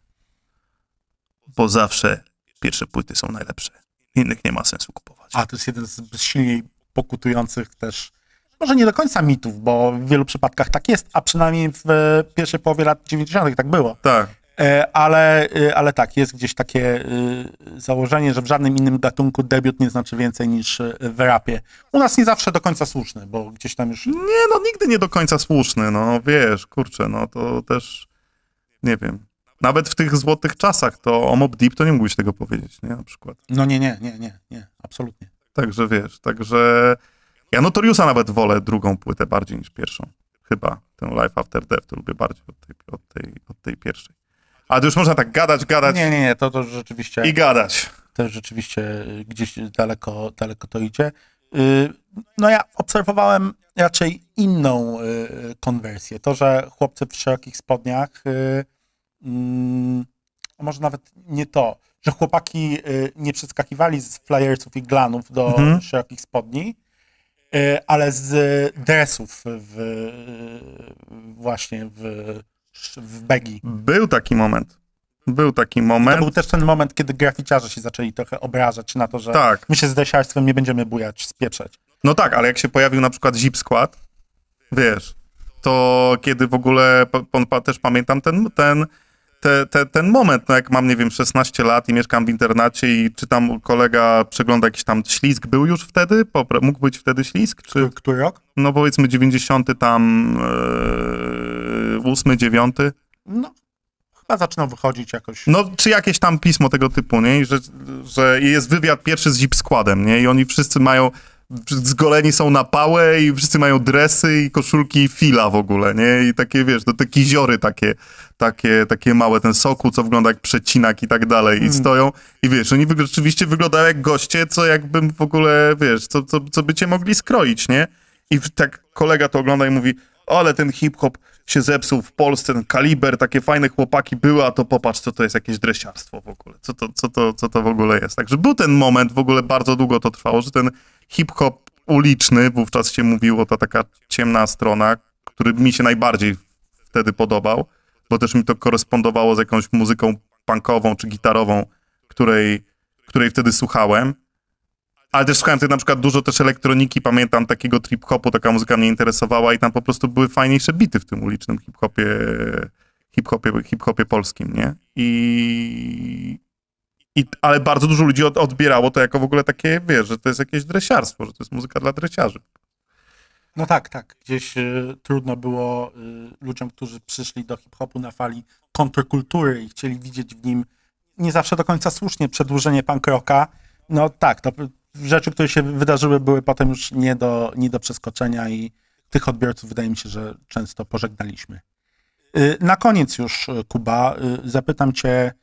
[SPEAKER 2] bo zawsze pierwsze płyty są najlepsze. Innych nie ma sensu kupować.
[SPEAKER 1] A, to jest jeden z silniej pokutujących też może nie do końca mitów, bo w wielu przypadkach tak jest, a przynajmniej w e, pierwszej połowie lat 90. tak było. Tak. E, ale, e, ale tak, jest gdzieś takie założenie, że w żadnym innym gatunku debiut nie znaczy więcej niż w rapie. U nas nie zawsze do końca słuszny, bo gdzieś tam już... Nie, no nigdy nie do końca słuszny, no wiesz, kurczę, no to
[SPEAKER 2] też, nie wiem. Nawet w tych złotych czasach to o Mob Deep to nie mógłbyś tego powiedzieć, nie, na przykład.
[SPEAKER 1] No nie, nie, nie, nie, nie,
[SPEAKER 2] absolutnie. Także wiesz, także... Ja Notoriusa nawet wolę drugą płytę bardziej niż pierwszą. Chyba ten Life After Death to lubię bardziej od tej, od tej, od tej pierwszej. A to już można tak gadać, gadać. Nie, nie, nie, to, to rzeczywiście. I gadać.
[SPEAKER 1] To rzeczywiście e, gdzieś daleko, daleko to idzie. Y, no ja obserwowałem raczej inną e, konwersję. To, że chłopcy w szerokich spodniach, e, mm, może nawet nie to, że chłopaki nie przeskakiwali z flyersów i glanów do mhm. szerokich spodni, E, ale z dresów w, właśnie w, w Begi. Był taki moment. Był taki moment. I to był też ten moment, kiedy graficiarze się zaczęli trochę obrażać na to, że tak. my się z desiarstwem nie będziemy bujać, spieczeć.
[SPEAKER 2] No tak, ale jak się pojawił na przykład zip skład, wiesz, to kiedy w ogóle, też pamiętam ten, ten te, te, ten moment, no jak mam, nie wiem, 16 lat i mieszkam w internacie i czytam, kolega przegląda jakiś tam ślizg, był już wtedy? Popra mógł być wtedy ślizg? Czy... Który rok? No powiedzmy 90 tam, yy, 8, 9.
[SPEAKER 1] No, chyba zaczynał wychodzić jakoś.
[SPEAKER 2] No, czy jakieś tam pismo tego typu, nie? Że, że jest wywiad pierwszy z zip składem, nie? I oni wszyscy mają zgoleni są na pałę i wszyscy mają dresy i koszulki fila w ogóle, nie? I takie, wiesz, do no te kiziory takie takie, takie małe, ten soku, co wygląda jak przecinak i tak dalej, mm. i hmm. stoją. I wiesz, oni rzeczywiście wyglądają jak goście, co jakbym w ogóle, wiesz, co, co, co by cię mogli skroić, nie? I tak kolega to ogląda i mówi, ale ten hip-hop się zepsuł w Polsce, ten kaliber, takie fajne chłopaki były, a to popatrz, co to jest jakieś dresiarstwo w ogóle, co to, co to, co to w ogóle jest. Także był ten moment, w ogóle bardzo długo to trwało, że ten hip-hop uliczny, wówczas się mówiło, ta taka ciemna strona, który mi się najbardziej wtedy podobał, bo też mi to korespondowało z jakąś muzyką punkową czy gitarową, której, której wtedy słuchałem. Ale też słuchałem tych na przykład dużo też elektroniki, pamiętam takiego trip-hopu, taka muzyka mnie interesowała i tam po prostu były fajniejsze bity w tym ulicznym hip-hopie, hip-hopie, hip-hopie polskim, nie? I, i, ale bardzo dużo ludzi od, odbierało to jako w ogóle takie, wiesz, że to jest jakieś dresiarstwo, że to jest muzyka dla dresiarzy po
[SPEAKER 1] no tak, tak. Gdzieś y, trudno było y, ludziom, którzy przyszli do hip-hopu na fali kontrkultury i chcieli widzieć w nim nie zawsze do końca słusznie przedłużenie punk rocka. No tak, to rzeczy, które się wydarzyły, były potem już nie do, nie do przeskoczenia i tych odbiorców wydaje mi się, że często pożegnaliśmy. Y, na koniec już, y, Kuba, y, zapytam cię,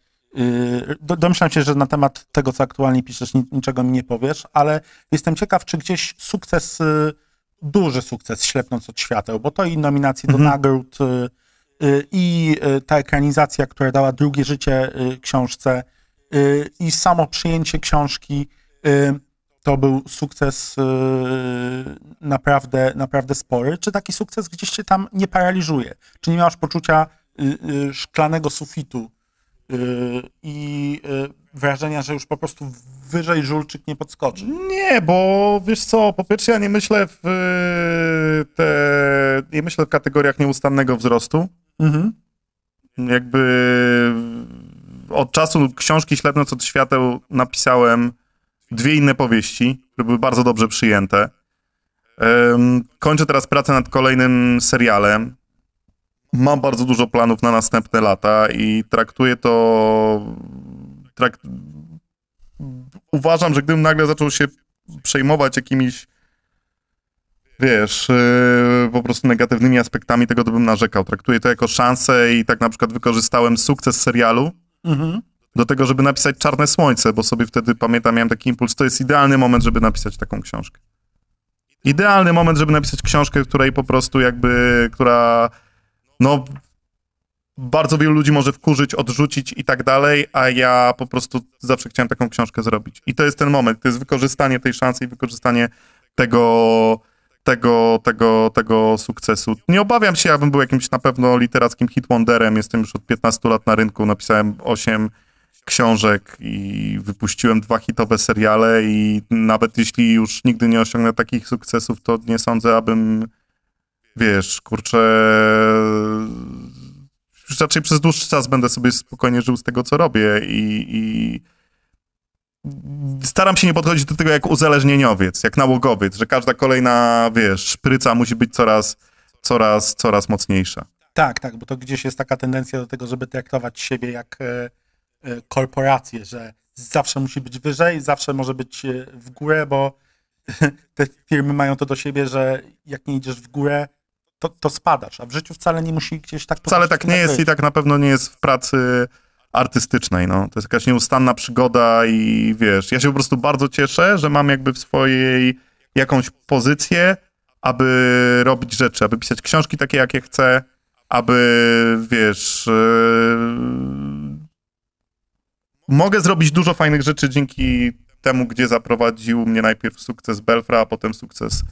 [SPEAKER 1] domyślam się, że na temat tego, co aktualnie piszesz, niczego mi nie powiesz, ale jestem ciekaw, czy gdzieś sukces duży sukces Ślepnąc od świateł, bo to i nominacje mhm. do nagród y, y, i y, ta ekranizacja, która dała drugie życie książce i samo przyjęcie książki to był sukces naprawdę, naprawdę spory. Czy taki sukces gdzieś się tam nie paraliżuje? Czy nie masz poczucia szklanego sufitu, Y, i y, wrażenia, że już po prostu wyżej żulczyk nie podskoczy.
[SPEAKER 2] Nie, bo wiesz co, po pierwsze ja nie myślę w y, te, nie myślę w kategoriach nieustannego wzrostu. Mhm. Jakby od czasu książki Ślepnąc od świateł napisałem dwie inne powieści, które były bardzo dobrze przyjęte. kończę teraz pracę nad kolejnym serialem, mam bardzo dużo planów na następne lata i traktuję to. Trakt... Uważam, że gdybym nagle zaczął się przejmować jakimiś, wiesz, yy, po prostu negatywnymi aspektami tego, to bym narzekał. Traktuję to jako szansę i tak na przykład wykorzystałem sukces serialu. Mhm. Do tego, żeby napisać Czarne Słońce, bo sobie wtedy pamiętam, miałem taki impuls. To jest idealny moment, żeby napisać taką książkę. Idealny moment, żeby napisać książkę, której po prostu jakby, która no bardzo wielu ludzi może wkurzyć, odrzucić i tak dalej, a ja po prostu zawsze chciałem taką książkę zrobić. I to jest ten moment, to jest wykorzystanie tej szansy i wykorzystanie tego, tego, tego, tego sukcesu. Nie obawiam się, ja bym był jakimś na pewno literackim hitwonderem, jestem już od 15 lat na rynku, napisałem 8 książek i wypuściłem dwa hitowe seriale i nawet jeśli już nigdy nie osiągnę takich sukcesów, to nie sądzę, abym wiesz, kurczę, już raczej przez dłuższy czas będę sobie spokojnie żył z tego, co robię i, i staram się nie podchodzić do tego jak uzależnieniowiec, jak nałogowiec, że każda kolejna, wiesz, szpryca musi być coraz, coraz, coraz mocniejsza.
[SPEAKER 1] Tak, tak, bo to gdzieś jest taka tendencja do tego, żeby traktować siebie jak e, e korporację, że zawsze musi być wyżej, zawsze może być e, w górę, bo te firmy mają to do siebie, że jak nie idziesz w górę, to, to spadasz, a w życiu wcale nie musi gdzieś tak... Wcale tak nie jest i tak na
[SPEAKER 2] pewno nie jest w pracy artystycznej, no. To jest jakaś nieustanna przygoda i wiesz, ja się po prostu bardzo cieszę, że mam jakby w swojej jakąś pozycję, aby robić rzeczy, aby pisać książki takie, jakie chcę, aby, wiesz, yy... mogę zrobić dużo fajnych rzeczy dzięki temu, gdzie zaprowadził mnie najpierw sukces Belfra, a potem sukces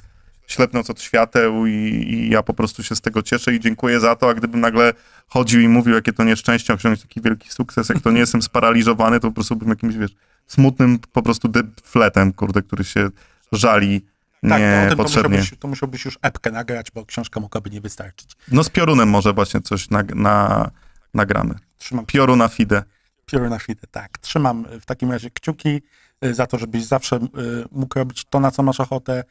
[SPEAKER 2] ślepnąc od świateł i, i, ja po prostu się z tego cieszę i dziękuję za to, a gdybym nagle chodził i mówił, jakie to nieszczęście osiągnąć taki wielki sukces, jak to nie jestem sparaliżowany, to po prostu bym jakimś, wiesz, smutnym po prostu dyfletem, kurde, który się żali tak, nie, no, to, potrzebnie. to
[SPEAKER 1] musiałbyś już epkę nagrać, bo książka mogłaby nie wystarczyć.
[SPEAKER 2] No z piorunem może właśnie coś na, na, nagramy. Trzymam. na fide.
[SPEAKER 1] na fide, tak. Trzymam w takim razie kciuki y, za to, żebyś zawsze y, mógł robić to, na co masz ochotę,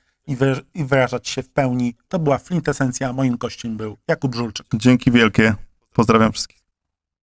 [SPEAKER 1] i, wyrażać się w pełni. To była flintesencja. Moim gościem był Jakub Żulczyk.
[SPEAKER 2] Dzięki wielkie. Pozdrawiam wszystkich.